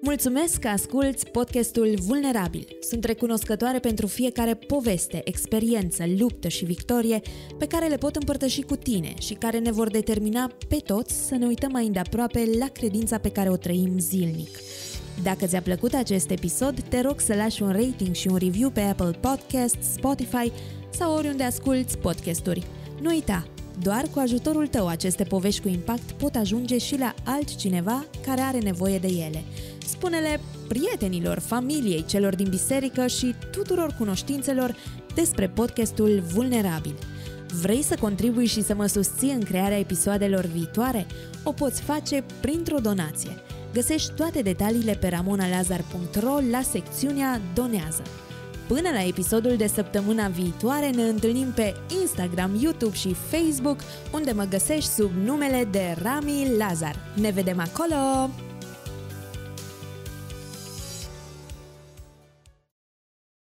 Mulțumesc că asculți podcastul Vulnerabil. Sunt recunoscătoare pentru fiecare poveste, experiență, luptă și victorie pe care le pot împărtăși cu tine și care ne vor determina pe toți să ne uităm mai îndeaproape la credința pe care o trăim zilnic. Dacă ți-a plăcut acest episod, te rog să lași un rating și un review pe Apple Podcast, Spotify sau oriunde asculți podcasturi. Nu uita, doar cu ajutorul tău aceste povești cu impact pot ajunge și la altcineva care are nevoie de ele. Spune-le prietenilor, familiei, celor din biserică și tuturor cunoștințelor despre podcastul Vulnerabil. Vrei să contribui și să mă susții în crearea episoadelor viitoare? O poți face printr-o donație. Găsești toate detaliile pe ramonalazar.ro la secțiunea Donează. Până la episodul de săptămâna viitoare ne întâlnim pe Instagram, YouTube și Facebook, unde mă găsești sub numele de Rami Lazar. Ne vedem acolo!